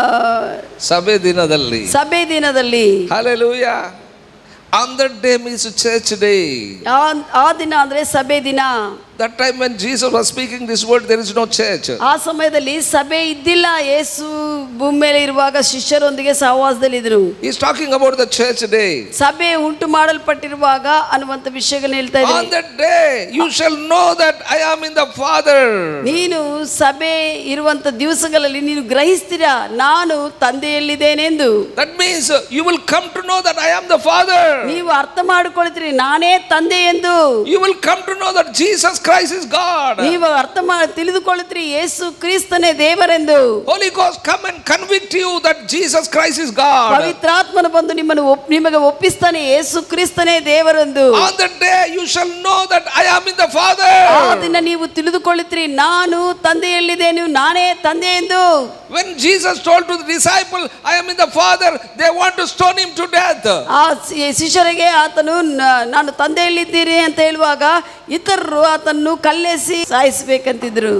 ಸಭೆ ದಿನದಲ್ಲಿ ಸಭೆ ದಿನದಲ್ಲಿ hallelujah on that day means church day ಆ- ಆ ದಿನ ಅಂದ್ರೆ ಸಭೆ ದಿನ that time when Jesus was speaking this word, there is no church. ಆ ಸಮಯದಲ್ಲಿ ಸಭೆ ಇದ್ದಿಲ್ಲ ಯೇಸು ಭೂಮಿ ಇರುವಾಗ ಶಿಷ್ಯರೊಂದಿಗೆ ಸಹವಾಸದಲ್ಲಿದ್ದರು He is talking about the church day. ಸಭೆ ಉಂಟು ಮಾಡಲ್ಪಟ್ಟಿರುವಾಗ ಅನ್ನುವಂತ ವಿಷಯಗಳನ್ನ ಹೇಳ್ತಾ ಇದ್ದಾರೆ. On that day you shall know that I am in the Father. ನೀನು ಸಭೆ ಇರುವಂತ ದಿವಸಗಳಲ್ಲಿ ನೀನು ಗ್ರಹಿಸ್ತೀರಾ ನಾನು ತಂದೆಯಲ್ಲಿದ್ದೇನೆಂದು. That means you will come to know that I am the Father. ನೀವು ಅರ್ಥ ನಾನೇ ತಂದೆ ಎಂದು. You will come to know that Jesus Christ is God. ನೀವು ಅರ್ಥ ಮಾಡಿ ತಿಳಿದುಕೊಳ್ಳುತ್ತೀರಿ ಯೇಸು ಕ್ರಿಸ್ತನೇ ದೇವರೆಂದು. Holy Ghost come and convict you that Jesus Christ is God. ಪವಿತ್ರಾತ್ಮನು ಬಂದು ನಿಮ್ಮನ್ನು ನಿಮಗೆ ಒಪ್ಪಿಸ್ತಾನೆ ಯೇಸು ಕ್ರಿಸ್ತನೇ ದೇವರೆಂದು. On that day you shall know that I am in the Father. ಆ ದಿನ ನೀವು ತಿಳಿದುಕೊಳ್ಳುತ್ತೀರಿ ನಾನು ತಂದೆಯಲ್ಲಿದ್ದೇನೆ ನಾನೇ ತಂದೆ ಎಂದು. When Jesus told to the disciple I am in the Father they want to stone him to death. ಆ ಶಿಷ್ಯರಿಗೆ ಆತನು ನಾನು ತಂದೆಯಲ್ಲಿದ್ದೀರಿ ಅಂತ ಹೇಳುವಾಗ ಇತರರು ಆತನ ಯೇಸುವನ್ನು ಕಲ್ಲೆಸಿ ಸಾಯಿಸಬೇಕಂತಿದ್ರು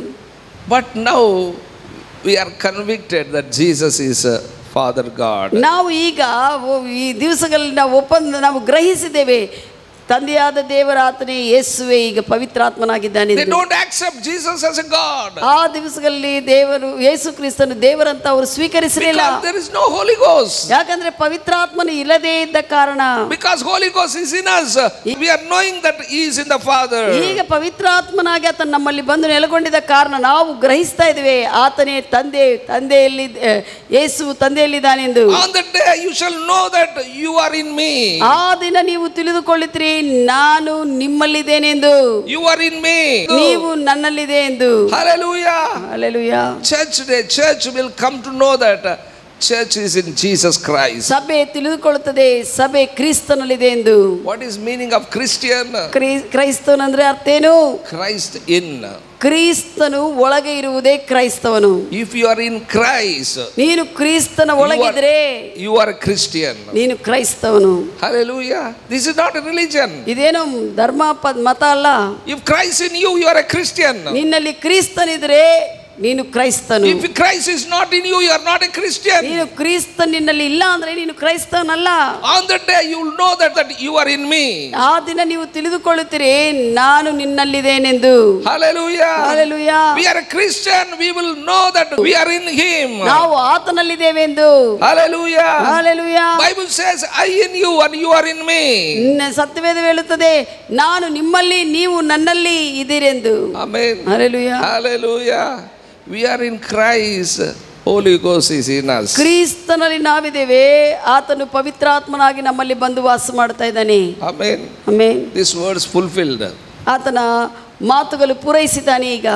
but now we are convicted that Jesus is father God ನಾವು ಈಗ ಈ ದಿವಸಗಳಲ್ಲಿ ನಾವು ಒಪ್ಪಂದ ನಾವು ಗ್ರಹಿಸಿದ್ದೇವೆ ತಂದೆಯಾದ ಆತನೇ ಯೇಸುವೆ ಈಗ ಪವಿತ್ರಾತ್ಮನಾಗಿದ್ದಾನೆ they ಆ ದಿವಸಗಳಲ್ಲಿ ದೇವರು ಯೇಸು ಕ್ರಿಸ್ತನು ದೇವರಂತ ಅವರು ಸ್ವೀಕರಿಸಲಿಲ್ಲ there is ಯಾಕಂದ್ರೆ ಪವಿತ್ರಾತ್ಮನು ಇಲ್ಲದೇ ಇದ್ದ ಕಾರಣ because holy ghost is us we are knowing that he is in the ಈಗ ಪವಿತ್ರಾತ್ಮನಾಗಿ ಆತನ ನಮ್ಮಲ್ಲಿ ಬಂದು ನೆಲೆಗೊಂಡಿದ್ದ ಕಾರಣ ನಾವು ಗ್ರಹಿಸ್ತಾ ಇದ್ದೇವೆ ಆತನೇ ತಂದೆ ತಂದೆಯಲ್ಲಿ ಯೇಸು ತಂದೆಯಲ್ಲಿದ್ದಾನೆಂದು on that day you shall know that you are in ಆ ದಿನ ನೀವು ತಿಳಿದುಕೊಳ್ಳುತ್ತೀರಿ ನಾನು ನಿಮ್ಮಲ್ಲಿದ್ದೇನೆ ಎಂದು ಯು ಆರ್ ಇನ್ ಮೀ ನೀವು ನನ್ನಲ್ಲಿದೆ ಎಂದು hallelujah hallelujah church day church will come to know that church is in Jesus Christ. Sabe tilidukolutade sabe Christanalide endu. What is meaning of Christian? Christan andre arthenu? Christ in. Christanu olage iruvude Christavanu. If you are in Christ. Neenu Christana olage idre. You are a Christian. Neenu Christavanu. Hallelujah. This is not a religion. Idenu dharma pad mata alla. If Christ in you you are a Christian. Ninnalli Christan idre ನೀನು ಕ್ರೈಸ್ತನು if christ is not in you you are not a christian ನೀನು ಕ್ರಿಸ್ತ ನಿನ್ನಲ್ಲಿ ಇಲ್ಲ ಅಂದ್ರೆ ನೀನು ಕ್ರೈಸ್ತನಲ್ಲ on that day you will know that you are in me ಆ ದಿನ ನೀವು ತಿಳಿದುಕೊಳ್ಳುತ್ತೀರಿ ನಾನು ನಿನ್ನಲ್ಲಿದ್ದೇನೆಂದು hallelujah hallelujah we are a christian we will know that we are in him ನಾವು ಆತನಲ್ಲಿದ್ದೇವೆ ಎಂದು hallelujah hallelujah bible says i in you and you are in me ಸತ್ಯವೇದ ಹೇಳುತ್ತದೆ ನಾನು ನಿಮ್ಮಲ್ಲಿ ನೀವು ನನ್ನಲ್ಲಿ ಇದ್ದೀರೆಂದು amen hallelujah hallelujah we are in Christ. Holy is ಕ್ರಿಸ್ತನಲ್ಲಿ ನಾವಿದ್ದೇವೆ ಆತನು ಪವಿತ್ರಾತ್ಮನಾಗಿ ನಮ್ಮಲ್ಲಿ ಬಂದು ವಾಸ ಮಾಡ್ತಾ ಇದ್ದಾನೆ amen amen this words fulfilled ಆತನ ಮಾತುಗಳು ಪೂರೈಸಿದ್ದಾನೆ ಈಗ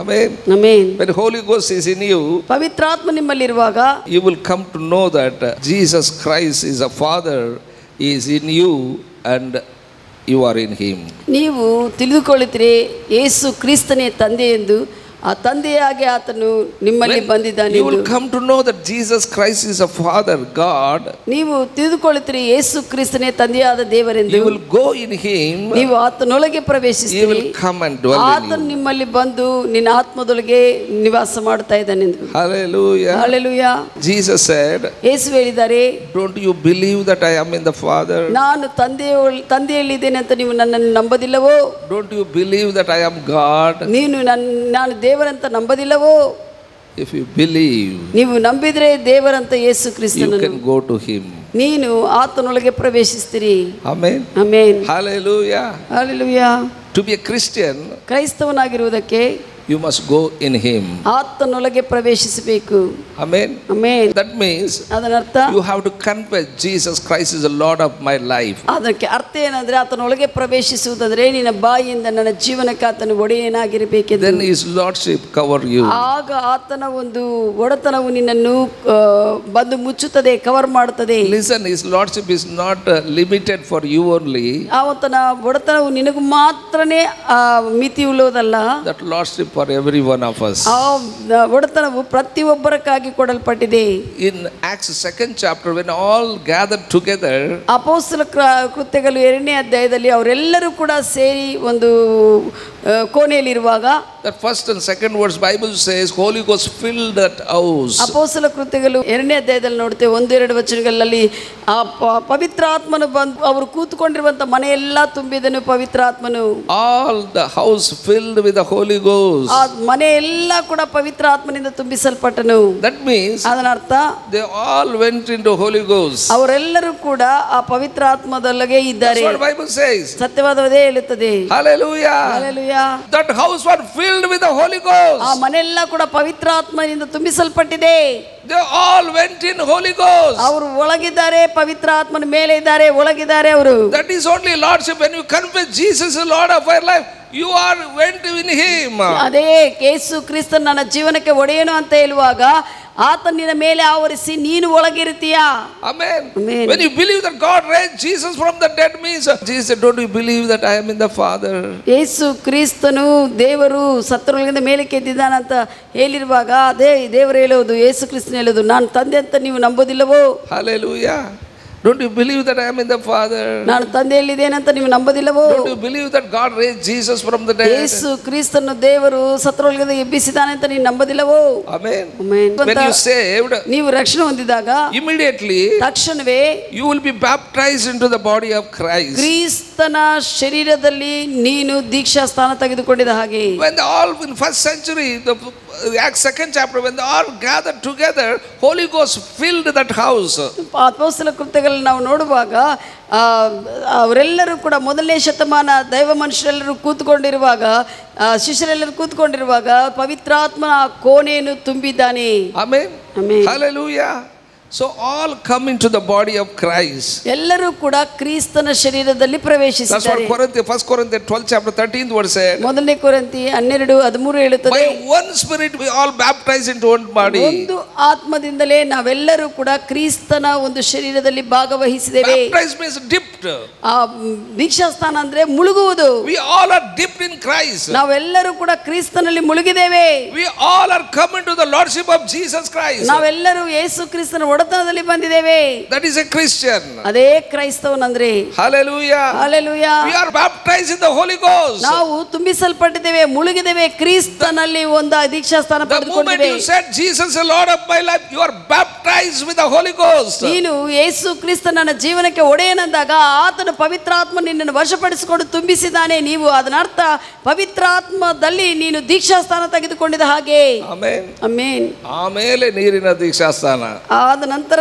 amen amen when holy ghost is in you ಪವಿತ್ರಾತ್ಮ ನಿಮ್ಮಲ್ಲಿರುವಾಗ you will come to know that Jesus Christ is a father is in you and you are in him ನೀವು ತಿಳಿದುಕೊಳ್ಳುತ್ತೀರಿ ಯೇಸು ಕ್ರಿಸ್ತನೇ ತಂದೆ ಎಂದು you will come to know that Jesus Christ is a Father, God. You will go in Him. You will come and dwell in Him. Hallelujah. Hallelujah. Jesus said, Don't you believe that I am in the Father? Don't you believe that I am God? ದೇವರಂತ ನಂಬದಿಲ್ಲವೋ if you believe ನೀವು ನಂಬಿದ್ರೆ ದೇವರಂತ ಯೇಸು ಕ್ರಿಸ್ತನನ್ನು go to him ನೀನು ಆತನೊಳಗೆ ಪ್ರವೇಶಿಸ್ತೀರಿ amen amen hallelujah hallelujah to be a Christian ಕ್ರೈಸ್ತವನಾಗಿರುವುದಕ್ಕೆ you must go in him ಆತನೊಳಗೆ ಪ್ರವೇಶಿಸಬೇಕು ಅಮೇನ್ ಆಮೇನ್ ದಟ್ ಮೀನ್ಸ್ ಅದನರ್ಥ you have to confess Jesus Christ is a lord of my life ಅದಕ್ಕೆ ಅರ್ಥ ಏನಂದ್ರೆ ಆತನೊಳಗೆ ಪ್ರವೇಶಿಸುವುದಾದ್ರೆ ನಿನ್ನ ಬಾಯಿಯಿಂದ ನನ್ನ ಜೀವನಕ್ಕೆ ಆತನ ಒಡೆಯನಾಗಿರಬೇಕಿದೆ then is lordship cover you ಆಗ ಆತನ ಒಂದು ಒಡೆತನವು ನಿನ್ನನ್ನು ಬಂದು ಮುಚ್ಚುತ್ತದೆ ಕವರ್ ಮಾಡುತ್ತದೆ listen is lordship is not limited for you only ಆತನ ಒಡೆತನವು ನಿನಗೂ ಮಾತ್ರನೇ ಮಿತಿಯುಳ್ಳದಲ್ಲ that lordship for every one of us. ಆ ಒಡೆತನವು ಪ್ರತಿಯೊಬ್ಬರಕ್ಕಾಗಿ ಕೊಡಲ್ಪಟ್ಟಿದೆ In Acts second chapter, when all gathered together, ಅಪೋಸ್ತಲ ಕೃತ್ಯಗಳು ಎರಡನೇ ಅಧ್ಯಾಯದಲ್ಲಿ ಅವರೆಲ್ಲರೂ ಕೂಡ ಸೇರಿ ಒಂದು ಕೋಣೆಯಲ್ಲಿರುವಾಗ the first and second verse bible says holy ghost filled that house ಅಪೊಸ್ತಲ ಕೃತ್ಯಗಳು ಎರಡನೇ ಅಧ್ಯಾಯದಲ್ಲಿ ನೋಡ್ತೇವೆ ಒಂದೆರಡು ವಚನಗಳಲ್ಲಿ ಆ ಪವಿತ್ರಾತ್ಮನು ಬಂದು ಅವರು ಕೂತ್ಕೊಂಡಿರುವಂತ ಮನೆಯೆಲ್ಲ ತುಂಬಿದನು ಪವಿತ್ರಾತ್ಮನು all the house filled with the holy ghost ಆ ಮನೆಯೆಲ್ಲ ಕೂಡ ಪವಿತ್ರಾತ್ಮನಿಂದ ತುಂಬಿಸಲ್ಪಟ್ಟನು that means ಅದರ ಅರ್ಥ they all went into holy ghost ಅವರೆಲ್ಲರೂ ಕೂಡ ಆ ಪವಿತ್ರಾತ್ಮದೊಳಗೆ ಇದ್ದಾರೆ that's what bible says ಸತ್ಯವಾದವೇ ಹೇಳುತ್ತದೆ hallelujah hallelujah that house was filled with the holy ghost ಆ ಮನೆಲ್ಲ ಕೂಡ ಪವಿತ್ರಾತ್ಮನಿಂದ ತುಂಬಿಸಲ್ಪಟ್ಟಿದೆ they all went in holy ghost ಅವರು ಒಳಗಿದ್ದಾರೆ ಪವಿತ್ರಾತ್ಮನ ಮೇಲೆ ಇದ್ದಾರೆ ಒಳಗಿದ್ದಾರೆ ಅವರು that is only lordship when you confess Jesus lord of our life you are went in him ಅದೇ ಯೇಸು ಕ್ರಿಸ್ತನ್ ನನ್ನ ಜೀವನಕ್ಕೆ ಒಡೆಯನು ಅಂತ ಹೇಳುವಾಗ ಆತನಿನ ಮೇಲೆ ಆವರಿಸಿ ನೀನು ಒಳಗಿರ್ತೀಯ amen when you believe that god raised jesus from the dead means jesus don't you believe that i am in the father ಯೇಸು ಕ್ರಿಸ್ತನು ದೇವರು ಸತ್ತರೊಳಗಿಂದ ಮೇಲೆ ಅಂತ ಹೇಳಿರುವಾಗ ಅದೇ ದೇವರು ಹೇಳೋದು ಯೇಸು ಕ್ರಿಸ್ತನ ಹೇಳೋದು ನಾನು ತಂದೆ ಅಂತ ನೀವು ನಂಬೋದಿಲ್ಲವೋ hallelujah Don't you believe that I am in the Father? ನಾನು ತಂದೆಯಲ್ಲಿದ್ದೇನೆ ಅಂತ ನೀವು ನಂಬದಿಲ್ಲವೋ don't you believe that God raise Jesus from the dead ಯೇಸು ಕ್ರಿಸ್ತನು ದೇವರು ಸತ್ತರೊಳಗಿಂದ ಎಬ್ಬಿಸಿದಾನೆ ಅಂತ ನೀವು ನಂಬದಿಲ್ಲವೋ Amen. Amen. When you saved ನೀವು ರಕ್ಷಣೆ ಹೊಂದಿದಾಗ immediately ತಕ್ಷಣವೇ you will be baptized into the body of Christ. ಕ್ರಿಸ್ತನ ಶರೀರದಲ್ಲಿ ನೀನು ದೀಕ್ಷಾ ಸ್ಥಾನ ತೆಗೆದುಕೊಂಡಿದ ಹಾಗೆ When the all in first century the Acts second chapter when they all gathered together Holy Ghost filled that house. ಅಪೋಸ್ತಲ ಕೃತ್ಯಗಳ ಪುಸ್ತಕದಲ್ಲಿ ನಾವು ನೋಡುವಾಗ ಅವರೆಲ್ಲರೂ ಕೂಡ ಮೊದಲನೇ ಶತಮಾನ ದೈವ ಮನುಷ್ಯರೆಲ್ಲರೂ ಕೂತ್ಕೊಂಡಿರುವಾಗ ಶಿಷ್ಯರೆಲ್ಲರೂ ಕೂತ್ಕೊಂಡಿರುವಾಗ ಪವಿತ್ರಾತ್ಮ ಕೋಣೆಯನ್ನು ತುಂಬಿದ್ದಾನೆ ಆಮೇಲೆ so all come in to the body of Christ ಎಲ್ಲರೂ ಕೂಡ ಕ್ರಿಸ್ತನ ಶರೀರದಲ್ಲಿ ಪ್ರವೇಶಿಸಿದ್ದಾರೆ ಕೊರಂತಿ ಫಸ್ಟ್ ಕೊರಂತಿ 12 ಚಾಪ್ಟರ್ 13 ವರ್ಸ್ ಮೊದಲನೇ ಕೊರಂತಿ 12 13 ಹೇಳುತ್ತದೆ by one spirit we all baptise into to one body ಒಂದು ಆತ್ಮದಿಂದಲೇ ನಾವೆಲ್ಲರೂ ಕೂಡ ಕ್ರಿಸ್ತನ ಒಂದು ಶರೀರದಲ್ಲಿ ಭಾಗವಹಿಸಿದ್ದೇವೆ ಬ್ಯಾಪ್ಟೈಸ್ ಮೀನ್ಸ್ ಡಿಪ್ಡ್ ಆ ದೀಕ್ಷಾಸ್ಥಾನ ಅಂದ್ರೆ ಮುಳುಗುವುದು we all are dipped in Christ ನಾವೆಲ್ಲರೂ ಕೂಡ ಕ್ರಿಸ್ತನಲ್ಲಿ ಮುಳುಗಿದ್ದೇವೆ we all are come into the lordship of Jesus Christ ನಾವೆಲ್ಲರೂ ಯೇಸು ಕ್ರಿಸ್ತನ ಒಡೆತನದಲ್ಲಿ ಬಂದಿದ್ದೇವೆ ದಟ್ ಇಸ್ ಎ ಕ್ರಿಶ್ಚಿಯನ್ ಅದೇ ಕ್ರೈಸ್ತವನಂದ್ರೆ hallelujah hallelujah we are baptized in the holy ghost ನಾವು ತುಂಬಿಸಲ್ಪಟ್ಟಿದ್ದೇವೆ ಮುಳುಗಿದ್ದೇವೆ ಕ್ರಿಸ್ತನಲ್ಲಿ ಒಂದು ಅಧೀಕ್ಷಾ ಸ್ಥಾನ ಪಡೆದುಕೊಂಡಿದ್ದೇವೆ you said jesus the lord of my life you are baptized with the holy ghost ನೀನು ಯೇಸು ಕ್ರಿಸ್ತ ನನ್ನ ಜೀವನಕ್ಕೆ ಒಡೆಯನಂದಾಗ ಆತನ ಪವಿತ್ರಾತ್ಮ ನಿನ್ನನ್ನು ವಶಪಡಿಸಿಕೊಂಡು ತುಂಬಿಸಿದಾನೆ ನೀವು ಅದನ್ನ ಅರ್ಥ ಪವಿತ್ರಾತ್ಮದಲ್ಲಿ ನೀನು ದೀಕ್ಷಾ ಸ್ಥಾನ ತೆಗೆದುಕೊಂಡಿದ ಹಾಗೆ ಆಮೆನ್ ಆಮೆನ್ ಆಮೇಲೆ ನೀರಿನ ದೀಕ್ಷಾ ಸ್ಥಾನ ಆದ ನಂತರ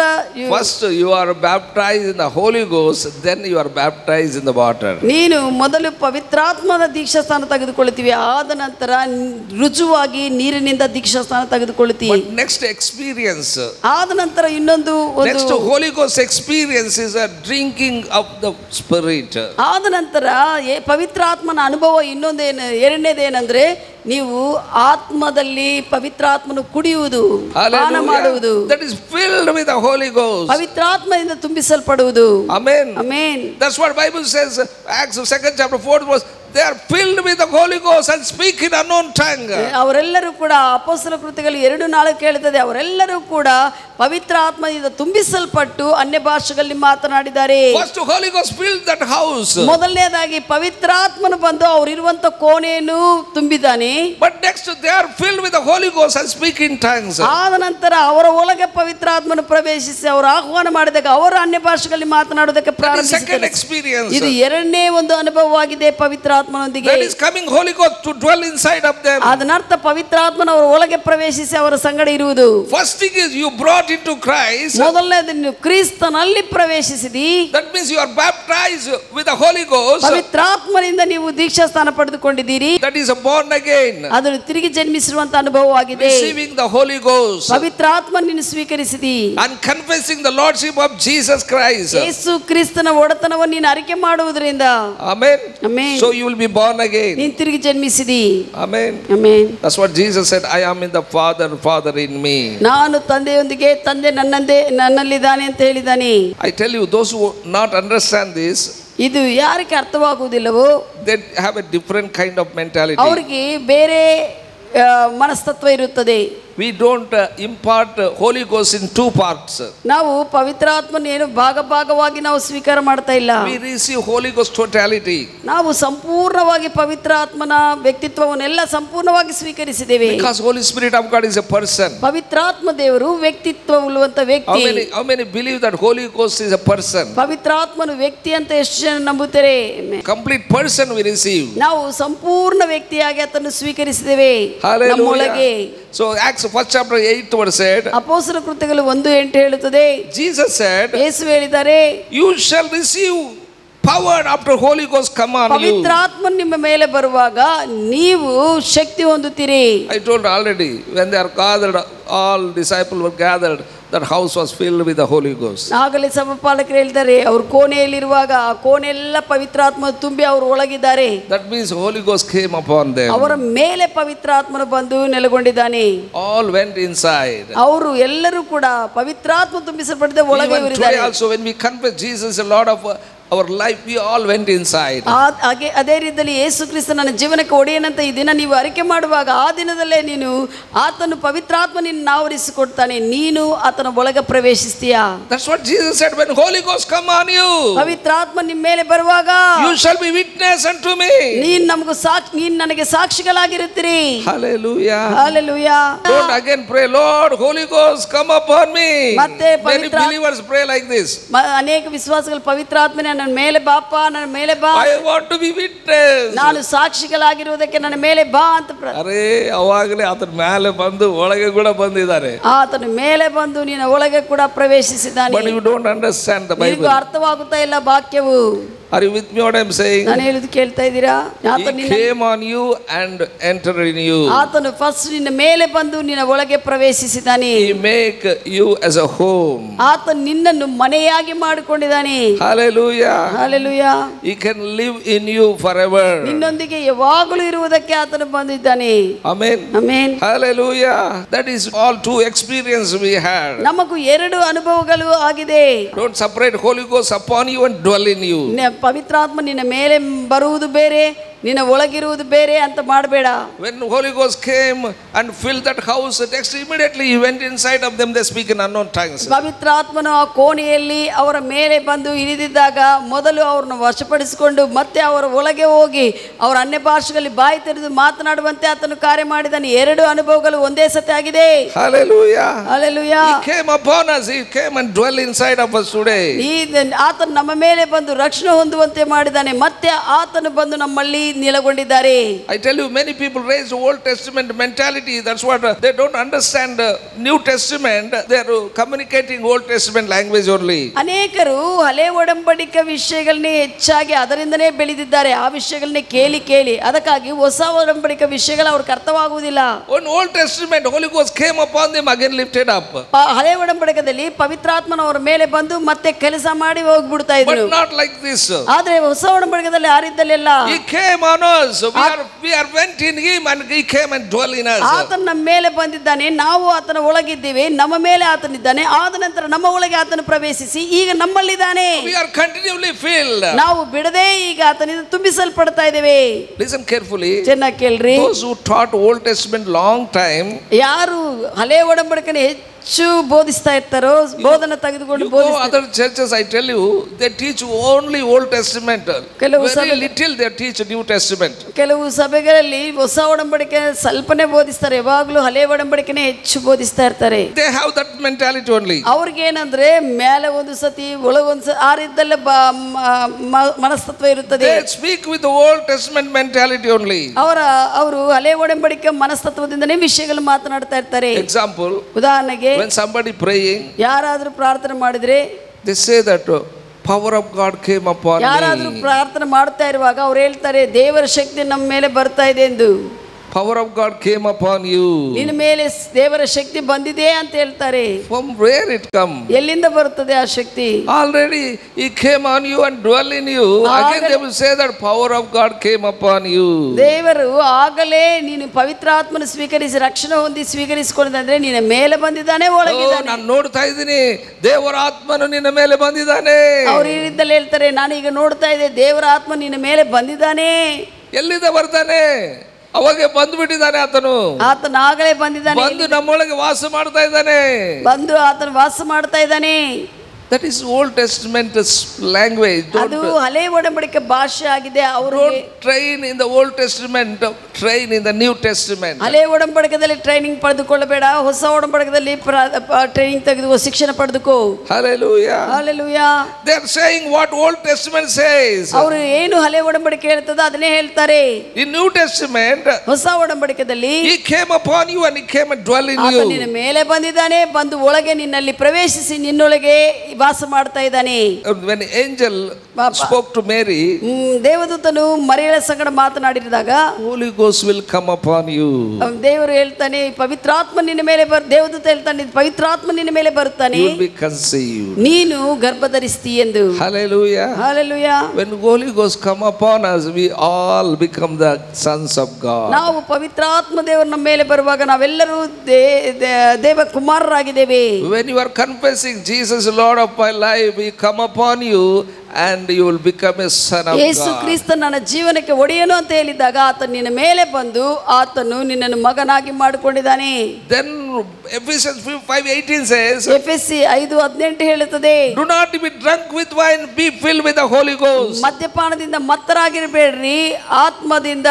first you are baptise in the holy ಗೋಸ್ then you are baptise in the water ನೀನು ಮೊದಲು ಪವಿತ್ರಾತ್ಮದ ದೀಕ್ಷಾ ಸ್ನಾನ ಆದ ನಂತರ ರುಜುವಾಗಿ ನೀರಿನಿಂದ ದೀಕ್ಷಾ ಸ್ಥಾನ ಬಟ್ ನೆಕ್ಸ್ಟ್ ಎಕ್ಸ್ಪೀರಿಯನ್ಸ್ ಆದ ನಂತರ ಇನ್ನೊಂದು ನೆಕ್ಸ್ಟ್ ಹೋಲಿ ಗೋಸ್ experience is a drinking of the spirit ಆದ ನಂತರ ಪವಿತ್ರಾತ್ಮನ ಅನುಭವ ಇನ್ನೊಂದೇನು ಏನಂದ್ರೆ ನೀವು ಆತ್ಮದಲ್ಲಿ ಪವಿತ್ರಾತ್ಮನು ಕುಡಿಯುವುದು ಮಾಡುವುದು that is filled with the Holy Ghost. Amen. Amen. That's what Bible says. Acts second chapter 4 was they are filled with the Holy Ghost and speak in unknown tongue. ಅವರೆಲ್ಲರೂ ಕೂಡ ಅಪೊಸ್ತಲ ಕೃತಿಗಳು ಎರಡು ನಾಲ್ಕು ಹೇಳ್ತದೆ ಅವರೆಲ್ಲರೂ ಕೂಡ ಪವಿತ್ರ ಆತ್ಮದಿಂದ ತುಂಬಿಸಲ್ಪಟ್ಟು ಅನ್ಯ ಭಾಷೆಗಳಲ್ಲಿ ಮಾತನಾಡಿದ್ದಾರೆ first holy ghost filled that house ಮೊದಲನೇದಾಗಿ ಪವಿತ್ರಾತ್ಮನು ಬಂದು ಅವರಿರುವಂತ ಕೋಣೆಯನ್ನು ತುಂಬಿದ್ದಾನೆ but next they are filled with holy ghost and speak in tongues ಆದ ನಂತರ ಅವರ ಒಳಗೆ ಪವಿತ್ರಾತ್ಮನು ಪ್ರವೇಶಿಸಿ ಅವರು ಆಹ್ವಾನ ಮಾಡಿದಾಗ ಅವರು ಅನ್ಯ ಭಾಷೆಗಳಲ್ಲಿ ಮಾತನಾಡೋದಕ್ಕೆ ಪ್ರಾರಂಭಿಸಿದ್ದಾರೆ ಇದು ಎರಡನೇ ಒಂದು ಅನುಭವವಾಗಿದೆ ಪವಿತ್ರ ಪವಿತ್ರಾತ್ಮನೊಂದಿಗೆ is coming holy ghost to dwell inside of them ಅದನರ್ಥ ಪವಿತ್ರಾತ್ಮನ ಅವರ ಒಳಗೆ ಪ್ರವೇಶಿಸಿ ಅವರ ಸಂಗಡ ಇರುವುದು first thing is you brought in to Christ ಮೊದಲನೇದು ನೀವು ಕ್ರಿಸ್ತನಲ್ಲಿ ಪ್ರವೇಶಿಸಿದಿ that means you are baptise with the holy ghost ಪವಿತ್ರಾತ್ಮನಿಂದ ನೀವು ದೀಕ್ಷಾ ಸ್ಥಾನ ಪಡೆದುಕೊಂಡಿದ್ದೀರಿ that is a born again ಅದನ್ನು ತಿರುಗಿ ಜನ್ಮಿಸಿರುವಂತ ಅನುಭವವಾಗಿದೆ ರಿಸೀವಿಂಗ್ ದಿ ಹೋಲಿ ಗೋಸ್ಟ್ ಪವಿತ್ರಾತ್ಮ ನೀನು ಸ್ವೀಕರಿಸಿದಿ and confessing the lordship of Jesus Christ ಯೇಸು ಕ್ರಿಸ್ತನ ಒಡೆತನವನ್ನು ನೀನು ಅರಿಕೆ ಮಾಡುವುದರಿಂದ amen amen so you will be born again. Amen. Amen. That's what Jesus said, I am in the Father and Father in me. I tell you those who not understand this ಇದು ಯಾರಿಗೆ ಅರ್ಥವಾಗುವುದಿಲ್ಲವೋ they have a different kind of mentality. ಅವರಿಗೆ ಬೇರೆ ಮನಸ್ತತ್ವ ಇರುತ್ತದೆ we don't impart holy ಗೋಸ್ in two parts ನಾವು ಪವಿತ್ರಾತ್ಮನ ಏನು ಭಾಗ ಭಾಗವಾಗಿ ನಾವು ಸ್ವೀಕಾರ ಮಾಡ್ತಾ ಇಲ್ಲ ವಿ ರಿಸೀವ್ ಹೋಲಿ ಗೋಸ್ ಟೋಟಾಲಿಟಿ ನಾವು ಸಂಪೂರ್ಣವಾಗಿ ಪವಿತ್ರಾತ್ಮನ ವ್ಯಕ್ತಿತ್ವವನ್ನೆಲ್ಲ ಸಂಪೂರ್ಣವಾಗಿ ಸ್ವೀಕರಿಸಿದ್ದೇವೆ because holy spirit of God is a person ಪವಿತ್ರಾತ್ಮ ದೇವರು ವ್ಯಕ್ತಿತ್ವ ಉಳ್ಳುವಂತ ವ್ಯಕ್ತಿ how many how many believe that holy ಗೋಸ್ ಇಸ್ ಎ ಪರ್ಸನ್ ಪವಿತ್ರಾತ್ಮನು ವ್ಯಕ್ತಿ ಅಂತ ಎಷ್ಟು ಜನ ನಂಬುತ್ತಾರೆ ಕಂಪ್ಲೀಟ್ ಪರ್ಸನ್ ವಿ ರಿಸೀವ್ ನಾವು ಸಂಪೂರ್ಣ ವ್ಯಕ್ತಿಯಾಗಿ ಅದನ್ನು ಸ್ವೀಕರಿಸಿದ್ದೇವೆ ನಮ್ಮೊಳಗೆ so Acts first chapter 8 verse 8 apostle kruthigalu 1 8 helutade jesus said yesu helidare you shall receive power after holy ಗೋಸ್ ಕಮ್ ಆನ್ ಪವಿತ್ರಾತ್ಮ ನಿಮ್ಮ ಮೇಲೆ ಬರುವಾಗ ನೀವು ಶಕ್ತಿ ಹೊಂದುತ್ತೀರಿ I told already when they are gathered all disciple were gathered that house was filled with the holy ಗೋಸ್ ಆಗಲೇ ಸಮಪಾಲಕರು ಹೇಳ್ತಾರೆ ಅವರು ಕೋಣೆಯಲ್ಲಿರುವಾಗ ಆ ಕೋಣೆಲ್ಲ ಪವಿತ್ರಾತ್ಮ ತುಂಬಿ ಅವರು ಒಳಗಿದ್ದಾರೆ ದಟ್ ಮೀನ್ಸ್ ಹೋಲಿ ಗೋಸ್ ಕೇಮ್ ಅಪಾನ್ ದೇಮ್ ಅವರ ಮೇಲೆ ಪವಿತ್ರಾತ್ಮನು ಬಂದು ನೆಲೆಗೊಂಡಿದ್ದಾನೆ ಆಲ್ ವೆಂಟ್ ಇನ್ಸೈಡ್ ಅವರು ಎಲ್ಲರೂ ಕೂಡ ಪವಿತ್ರಾತ್ಮ ತುಂಬಿಸಲ್ಪಟ್ಟಿದೆ ಒಳಗೆ also when we confess Jesus lord of our life we all went inside ಹಾಗೆ ಅದೇ ರೀತಿಯಲ್ಲಿ ಯೇಸು ಕ್ರಿಸ್ತ ನನ್ನ ಜೀವನಕ್ಕೆ ಒಡೆಯನಂತ ಈ ದಿನ ನೀವು ಅರಿಕೆ ಮಾಡುವಾಗ ಆ ದಿನದಲ್ಲೇ ನೀನು ಆತನು ಪವಿತ್ರಾತ್ಮ ನಿನ್ನ ಆವರಿಸಿಕೊಡ್ತಾನೆ ನೀನು ಆತನ ಒಳಗೆ ಪ್ರವೇಶಿಸ್ತೀಯಾ that's what Jesus shed when ಹೋಲಿ ಗೋಸ್ ಕಮ್ ಆನ್ ಯು ಪವಿತ್ರಾತ್ಮ ನಿಮ್ಮ ಮೇಲೆ ಬರುವಾಗ you shall be witness and to me ನೀನು ನಮಗೂ ಸಾಕ್ಷಿ ನೀನು ನನಗೆ ಸಾಕ್ಷಿಗಳಾಗಿರುತ್ತೀರಿ hallelujah hallelujah don't again pray lord holy ghost come upon me ಮತ್ತೆ ಪವಿತ್ರ ಬಿಲಿವರ್ಸ್ ಪ್ರೇ ಲೈಕ್ ದಿಸ್ ಅನೇಕ ವಿಶ್ವಾಸಗಳು ಪವಿತ್ರಾತ್ಮನ ನನ್ನ ಮೇಲೆ ಬಾಪ ನನ್ನ ಮೇಲೆ ಬಾ I want to be witness ನಾನು ಸಾಕ್ಷಿಗಳಾಗಿರುವುದಕ್ಕೆ ನನ್ನ ಮೇಲೆ ಬಾ ಅಂತ ಅರೆ ಅವಾಗಲೇ ಆತನ ಮೇಲೆ ಬಂದು ಒಳಗೆ ಕೂಡ ಬಂದಿದ್ದಾರೆ ಆತನ ಮೇಲೆ ಬಂದು ನೀನು ಒಳಗೆ ಕೂಡ ಪ್ರವೇಶಿಸಿದ್ದಾನೆ but you don't understand the Bible ಅರ್ಥವಾಗುತ್ತಾ ಇಲ್ಲ ವಾಕ್ಯವು Are you with me what I'm saying? He came on you and entered in you. He make you as a home. ಆತನು Hallelujah. He can live in you forever. Amen. Amen. Hallelujah. That is all two experience we had. do Don't separate Holy Ghost upon you and dwell in you. ಪವಿತ್ರಾತ್ಮ ನಿನ್ನ ಮೇಲೆ ಬರುವುದು ಬೇರೆ ನಿನ್ನ ಒಳಗಿರುವುದು ಬೇರೆ ಅಂತ ಮಾಡಬೇಡ when holy ghost came and filled that house next immediately he went inside of them they speak in unknown tongues ಪವಿತ್ರ ಆತ್ಮನ ಆ ಕೋಣೆಯಲ್ಲಿ ಅವರ ಮೇಲೆ ಬಂದು ಇಳಿದಿದ್ದಾಗ ಮೊದಲು ಅವರನ್ನು ವಶಪಡಿಸಿಕೊಂಡು ಮತ್ತೆ ಅವರ ಒಳಗೆ ಹೋಗಿ ಅವರ ಅನ್ಯ ಭಾಷೆಗಳಲ್ಲಿ ಬಾಯಿ ತೆರೆದು ಮಾತನಾಡುವಂತೆ ಆತನು ಕಾರ್ಯ ಮಾಡಿದನು ಎರಡು ಅನುಭವಗಳು ಒಂದೇ ಸತಿ ಆಗಿದೆ hallelujah hallelujah he came upon us he came and dwell inside of us today ಈ ಆತನು ನಮ್ಮ ಮೇಲೆ ಬಂದು ರಕ್ಷಣೆ ಹೊಂದುವಂತೆ ಮಾಡಿದಾನೆ ಮತ್ತೆ ಆತನು ಬಂದು ನಮ್ಮಲ್ಲಿ ನೆಲೆಗೊಂಡಿದ್ದಾರೆ I tell you many people raise old testament mentality that's what they don't understand new testament they are communicating old testament language only ಅನೇಕರು ಹಳೆ ಒಡಂಬಡಿಕ ವಿಷಯಗಳನ್ನೇ ಹೆಚ್ಚಾಗಿ ಅದರಿಂದನೇ ಬೆಳೆದಿದ್ದಾರೆ ಆ ವಿಷಯಗಳನ್ನೇ ಕೇಳಿ ಕೇಳಿ ಅದಕ್ಕಾಗಿ ಹೊಸ ಒಡಂಬಡಿಕ ವಿಷಯಗಳು ಅವ್ರಿಗೆ ಅರ್ಥವಾಗುವುದಿಲ್ಲ ಒನ್ ಓಲ್ಡ್ ಟೆಸ್ಟಿಮೆಂಟ್ ಹೋಲಿ ಗೋಸ್ came up on them again lifted up ಹಳೆ ಒಡಂಬಡಿಕದಲ್ಲಿ ಪವಿತ್ರಾತ್ಮನ ಅವರ ಮೇಲೆ ಬಂದು ಮತ್ತೆ ಕೆಲಸ ಮಾಡಿ ಹೋಗ್ಬಿಡ್ತಾ ಇದ್ರು ನಾಟ್ ಲೈಕ್ ದಿಸ್ ಆದ್ರೆ ಹೊಸ ಒಡಂಬಡಿಕದಲ್ಲಿ ಆ ರೀತಿಯಲ್ಲ he came on us. We are, we ಆತನ ನಮ್ಮ ಮೇಲೆ ಬಂದಿದ್ದಾನೆ ನಾವು ಆತನ ಒಳಗಿದ್ದೇವೆ ನಮ್ಮ ಮೇಲೆ ಆತನಿದ್ದಾನೆ ಆದ ನಂತರ ನಮ್ಮ ಒಳಗೆ ಆತನ ಪ್ರವೇಶಿಸಿ ಈಗ ನಮ್ಮಲ್ಲಿದ್ದಾನೆ. We are continually filled. ನಾವು ಬಿಡದೆ ಈಗ ಆತನಿಂದ ತುಂಬಿಸಲ್ಪಡ್ತಾ ಇದ್ದೇವೆ. Listen carefully. ಚೆನ್ನಾಗಿ ಕೇಳ್ರಿ. Those who taught Old Testament ಯಾರು ಹಳೆ ಒಡಂಬಡಿಕೆನ ಹೆಚ್ಚು ಬೋಧಿಸ್ತಾ ಇರ್ತಾರೋ ಬೋಧನೆ ತೆಗೆದುಕೊಂಡು other churches I tell you they teach only old testament ಕೆಲವು ಸಲ little they teach new testament ಕೆಲವು ಸಭೆಗಳಲ್ಲಿ ಹೊಸ ಒಡಂಬಡಿಕೆ ಸ್ವಲ್ಪನೇ ಬೋಧಿಸ್ತಾರೆ ಯಾವಾಗಲೂ ಹಳೆ ಒಡಂಬಡಿಕೆನೇ ಹೆಚ್ಚು ಬೋಧಿಸ್ತಾ ಇರ್ತಾರೆ they have that mentality only ಅವ್ರಿಗೆ ಏನಂದ್ರೆ ಮೇಲೆ ಒಂದು ಸತಿ ಸತಿ ಆ ರೀತಿಯಲ್ಲೇ ಮನಸ್ತತ್ವ ಇರುತ್ತದೆ they speak with old testament mentality only ಅವರ ಅವರು ಹಳೆ ಒಡಂಬಡಿಕೆ ಮನಸ್ತತ್ವದಿಂದನೇ ವಿಷಯಗಳು ಮಾತನಾಡ್ತಾ ಇರ್ತಾರೆ ಎಕ್ಸಾಂಪಲ್ ಉದಾಹರಣೆಗೆ when somebody praying ಯಾರಾದರೂ ಪ್ರಾರ್ಥನೆ ಮಾಡಿದ್ರೆ they say that power of God came up ಯಾರಾದರೂ ಪ್ರಾರ್ಥನೆ ಮಾಡ್ತಾ ಇರುವಾಗ ಅವ್ರು ಹೇಳ್ತಾರೆ ದೇವರ ಶಕ್ತಿ ನಮ್ಮ ಮೇಲೆ ಬರ್ತಾ ಇದೆ ಎಂದು power of God came upon you ನಿನ್ನ ಮೇಲೆ ದೇವರ ಶಕ್ತಿ ಬಂದಿದೆ ಅಂತ ಹೇಳ್ತಾರೆ ಫ್ರಮ್ ವೇರ್ ಇಟ್ ಕಮ್ ಎಲ್ಲಿಂದ ಬರುತ್ತದೆ ಆ ಶಕ್ತಿ already he came on you and dwell in you again they will say that power of God came upon you ದೇವರು ಆಗಲೇ ನೀನು ಪವಿತ್ರಾತ್ಮನ ಸ್ವೀಕರಿಸಿ ರಕ್ಷಣೆ ಹೊಂದಿ ಸ್ವೀಕರಿಸಿಕೊಂಡಂದ್ರೆ ನಿನ್ನ ಮೇಲೆ ಬಂದಿದ್ದಾನೆ ಒಳಗಿದ್ದಾನೆ oh, ನಾನು ನೋಡ್ತಾ ಇದ್ದೀನಿ ದೇವರ ಆತ್ಮನು ನಿನ್ನ ಮೇಲೆ ಬಂದಿದ್ದಾನೆ ಅವರು ಈ ಹೇಳ್ತಾರೆ ನಾನು ಈಗ ನೋಡ್ತಾ ಇದ್ದೆ ದೇವರ ಆತ್ಮ ನಿನ್ನ ಮೇಲೆ ಬಂದಿದ್ದಾನೆ ಎಲ್ಲಿಂದ ಬರ್ತಾನೆ ಅವಾಗ ಬಂದ್ಬಿಟ್ಟಿದ್ದಾನೆ ಆತನು ಆತನ ಆಗಲೇ ಬಂದಿದ್ದಾನೆ ಬಂದು ನಮ್ಮೊಳಗೆ ವಾಸ ಮಾಡ್ತಾ ಇದ್ದಾನೆ ಬಂದು ಆತನ ವಾಸ ಮಾಡ್ತಾ ಇದ್ದಾನೆ that is old testament language ಅದು ಹಳೆ ಒಡಂಬಡಿಕೆ ಭಾಷೆ ಆಗಿದೆ ಅವರು train in the old testament train in the new testament ಹಳೆ ಒಡಂಬಡಿಕೆದಲ್ಲಿ ಟ್ರೈನಿಂಗ್ ಪಡೆದುಕೊಳ್ಳಬೇಡ ಹೊಸ ಒಡಂಬಡಿಕೆದಲ್ಲಿ ಟ್ರೈನಿಂಗ್ ತೆಗೆದು ಶಿಕ್ಷಣ ಪಡೆದುಕೋ hallelujah hallelujah they are saying what old testament says ಅವರು ಏನು ಹಳೆ ಒಡಂಬಡಿಕೆ ಹೇಳ್ತದೋ ಅದನ್ನೇ ಹೇಳ್ತಾರೆ ಇನ್ ನ್ಯೂ ಟೆಸ್ಟ್ಮೆಂಟ್ ಹೊಸ ಒಡಂಬಡಿಕೆದಲ್ಲಿ he came upon you and he came ಮೇಲೆ ಬಂದಿದ್ದಾನೆ ಬಂದು ಒಳಗೆ ನಿನ್ನಲ್ಲಿ ಪ್ರವೇಶಿಸಿ ನಿನ್ನೊಳಗೆ ವಾಸ ಮಾಡ್ತಾ ಇದ್ದಾನೆ when angel spoke to mary ದೇವದೂತನು ಮರಿಯಳ ಸಂಗಡ ಮಾತನಾಡಿದಾಗ holy ghost will come upon you ದೇವರು ಹೇಳ್ತಾನೆ ಪವಿತ್ರಾತ್ಮ ನಿನ್ನ ಮೇಲೆ ಬರ್ ದೇವದೂತ ಹೇಳ್ತಾನೆ ಪವಿತ್ರಾತ್ಮ ನಿನ್ನ ಮೇಲೆ ಬರುತ್ತಾನೆ you will be conceived ಎಂದು hallelujah hallelujah when holy ghost come upon us we all become the sons of god ನಾವು ಪವಿತ್ರಾತ್ಮ ದೇವರ ನಮ್ಮ ಮೇಲೆ ಬರುವಾಗ ನಾವೆಲ್ಲರೂ ದೇವ ಕುಮಾರರಾಗಿದ್ದೇವೆ when you are confessing jesus lord of up by life will come upon you and you will become a son of ಯೇಸು ಕ್ರಿಸ್ತ ನನ್ನ ಜೀವನಕ್ಕೆ ಒಡೆಯನು ಅಂತ ಹೇಳಿದಾಗ ಆತ ನಿನ್ನ ಮೇಲೆ ಬಂದು ಆತನು ನಿನ್ನನ್ನು ಮಗನಾಗಿ ಮಾಡಿಕೊಂಡಿದ್ದಾನೆ then Ephesians 5:18 says ಎಫೆಸಿ 5:18 ಹೇಳುತ್ತದೆ do not be drunk with wine be filled with the holy ghost ಮದ್ಯಪಾನದಿಂದ ಮತ್ತರಾಗಿರಬೇಡ್ರಿ ಆತ್ಮದಿಂದ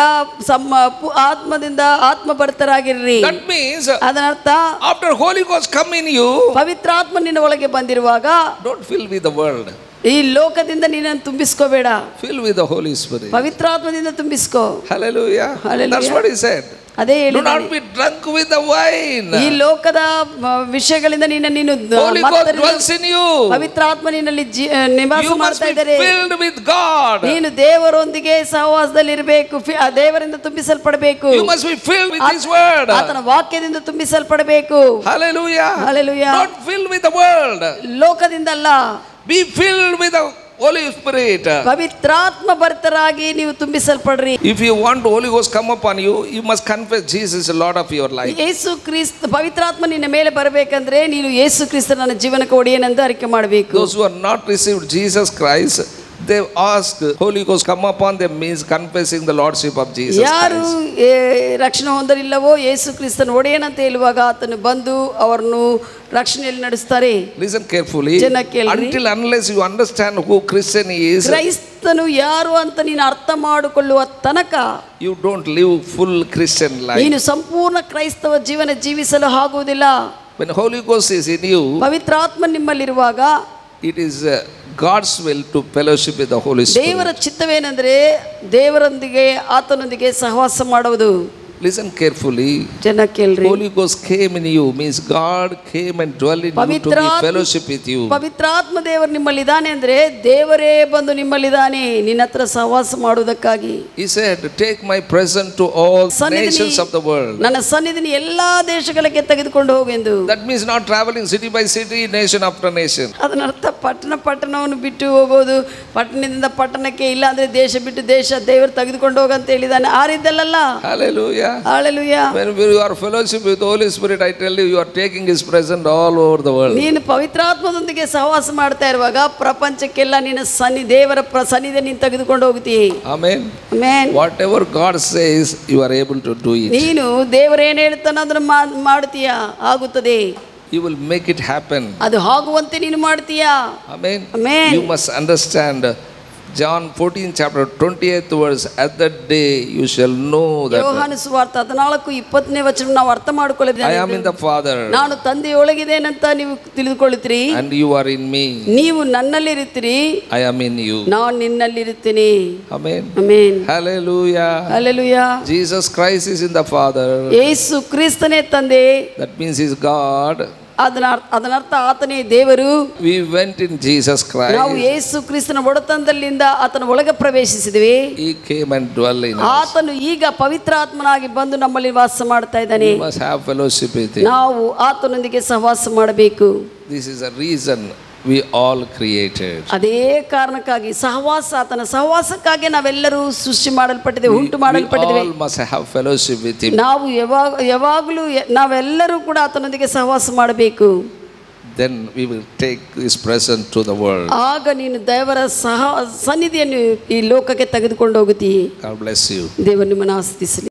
ಸಮ ಆತ್ಮದಿಂದ ಆತ್ಮಭರಿತರಾಗಿರ್ರಿ that means ಅದರ after holy ghost come in you ಪವಿತ್ರಾತ್ಮ ನಿನ್ನ ಒಳಗೆ ಬಂದಿರುವಾಗ don't fill with the world ಈ ಲೋಕದಿಂದ ನೀನನ್ನು ತುಂಬಿಸ್ಕೋಬೇಡ fill with the Holi spirit ಪವಿತ್ರಾತ್ಮದಿಂದ ತುಂಬಿಸ್ಕೋ hallelujah hallelujah that's what he said ಅದೇ ಹೇಳಿ not be drunk with the wine ಈ ಲೋಕದ ವಿಷಯಗಳಿಂದ ನಿನ್ನ ನೀನು ಹೋಲಿ ಗಾಡ್ ಡ್ವೆಲ್ಸ್ ನಿನ್ನಲ್ಲಿ ನಿವಾಸ ಮಾಡ್ತಾ ಇದ್ದಾರೆ ಫಿಲ್ಡ್ ವಿತ್ ಗಾಡ್ ನೀನು ದೇವರೊಂದಿಗೆ ಸಹವಾಸದಲ್ಲಿ ಇರಬೇಕು ದೇವರಿಂದ ತುಂಬಿಸಲ್ಪಡಬೇಕು you must be filled with his word ಆತನ ವಾಕ್ಯದಿಂದ ತುಂಬಿಸಲ್ಪಡಬೇಕು hallelujah hallelujah not filled with the world ಲೋಕದಿಂದ ಅಲ್ಲ be filled with the Holy Spirit. If you want Holy Ghost come upon you, you must confess Jesus is Lord of your life. Yesu Christ, pavitratma ni ne Those who are not received Jesus Christ they ask holy ghost come upon them means confessing the lordship of jesus yaru rakshana hondarillavo yesu christan odeyana teluvaga athanu bandu avarnu rakshaneyalli nadustare listen carefully until unless you understand who christian he is christanu yaru anta neenu artha maadukolluva tanaka you don't live full christian life neenu sampurna christava jeevana jeevisalu haaguvudilla when holy ghost is in you pavitra atma nimmalli iruvaga it is uh, God's will to fellowship with the holy ದೇವರ ಚಿತ್ತವೇನೆಂದರೆ ದೇವರೊಂದಿಗೆ ಆತನೊಂದಿಗೆ ಸಹವಾಸ ಮಾಡುವುದು Listen carefully. Holy Ghost came in you means God came and dwelt in you to be fellowship with you. ಪವಿತ್ರಾತ್ಮ devar ನಿಮ್ಮಲ್ಲಿ ಇದ್ದಾನೆ ಅಂದ್ರೆ ದೇವರೇ ಬಂದು ನಿಮ್ಮಲ್ಲಿ ಇದ್ದಾನೆ ನಿನ್ನ ಹತ್ರ He said take my present to all nations of the world. ನನ್ನ ಸನ್ನಿಧಿನ ಎಲ್ಲಾ ದೇಶಗಳಿಗೆ ತೆಗೆದುಕೊಂಡು That means not traveling city by city nation after nation. ಅದನ್ನ ಅರ್ಥ ಪಟ್ಟಣ ಪಟ್ಟಣವನ್ನು ಬಿಟ್ಟು patna ಪಟ್ಟಣದಿಂದ ಪಟ್ಟಣಕ್ಕೆ ಇಲ್ಲ ಅಂದ್ರೆ ದೇಶ desha ದೇಶ ದೇವರು ತೆಗೆದುಕೊಂಡು ಹೋಗಂತ ಹೇಳಿದಾನೆ ಆ dalala. Hallelujah Hallelujah. Hallelujah. When you are fellowship with the Holy Spirit, I tell you, you are taking His presence all over the world. ನೀನು ಪವಿತ್ರಾತ್ಮದೊಂದಿಗೆ ಸಹವಾಸ ಮಾಡ್ತಾ ಇರುವಾಗ ಪ್ರಪಂಚಕ್ಕೆಲ್ಲ ನಿನ್ನ ಸನ್ನಿ ದೇವರ ಸನ್ನಿಧಿ ನೀನು ತೆಗೆದುಕೊಂಡು ಹೋಗುತ್ತೀಯ amen amen whatever God says you are able to do it ನೀನು ದೇವರು ಏನು ಹೇಳ್ತಾನೋ ಅದನ್ನು ಮಾಡ್ತೀಯಾ ಆಗುತ್ತದೆ you will make it happen ಅದು ಆಗುವಂತೆ ನೀನು ಮಾಡ್ತೀಯಾ amen amen you must understand John fourteen chapter twenty eighth verse at that day you shall know that ಯೋಹಾನ ಸುವಾರ್ತ 14 ಇಪ್ಪತ್ತನೇ ವಚನ ನಾವು ಅರ್ಥ ಮಾಡಿಕೊಳ್ಳಬೇಕು I am in the father ನಾನು ತಂದೆಯೊಳಗಿದ್ದೇನಂತ ನೀವು ತಿಳಿದುಕೊಳ್ಳುತ್ತೀರಿ and you are in me ನೀವು ನನ್ನಲ್ಲಿ ಇರುತ್ತೀರಿ ಐ ಆಮ್ ಇನ್ ಯು ನಾನು ನಿನ್ನಲ್ಲಿ ಇರುತ್ತೀನಿ amen amen hallelujah hallelujah Jesus Christ is in the father ಯೇಸು ಕ್ರಿಸ್ತನೇ ತಂದೆ ದಟ್ ಮೀನ್ಸ್ ಇಸ್ ಗಾಡ್ ಅದನ ಅದನರ್ಥ ಆತನೇ ದೇವರು we went in Jesus Christ ನಾವು ಯೇಸು ಕ್ರಿಸ್ತನ ಒಡತನದಲ್ಲಿಂದ ಆತನ ಒಳಗೆ ಪ್ರವೇಶಿಸಿದ್ವಿ he came and dwell ಆತನು ಈಗ ಪವಿತ್ರಾತ್ಮನಾಗಿ ಬಂದು ನಮ್ಮಲ್ಲಿ ವಾಸ ಮಾಡ್ತಾ ಇದ್ದಾನೆ we ಹ್ಯಾವ್ have fellowship ನಾವು ಆತನೊಂದಿಗೆ ಸಹವಾಸ ಮಾಡಬೇಕು this is a reason we all created ಅದೇ ಕಾರಣಕ್ಕಾಗಿ ಸಹವಾಸ ಆತನ ಸಹವಾಸಕ್ಕಾಗಿ ನಾವೆಲ್ಲರೂ ಸೃಷ್ಟಿ ಮಾಡಲ್ಪಟ್ಟಿದ್ದೇವೆ ಉಂಟು ಮಾಡಲ್ಪಟ್ಟಿದ್ದೇವೆ ಮಸ್ಟ್ ಹ್ಯಾವ್ ಫೆಲೋಶಿಪ್ ವಿತ್ ನಾವು ಯಾವಾಗ ಯಾವಾಗಲೂ ನಾವೆಲ್ಲರೂ ಕೂಡ ಆತನೊಂದಿಗೆ ಸಹವಾಸ ಮಾಡಬೇಕು then we will take this present to the world ಆಗ ನೀನು ದೇವರ ಸಹ ಸನ್ನಿಧಿಯನ್ನು ಈ ಲೋಕಕ್ಕೆ ತೆಗೆದುಕೊಂಡು ಹೋಗುತ್ತೀ ಗಾಡ್ ಬ್ಲೆಸ್ ಯು ದೇವರು ನಿಮ್ಮನ್ನು ಆಸ್ತಿಸಲಿ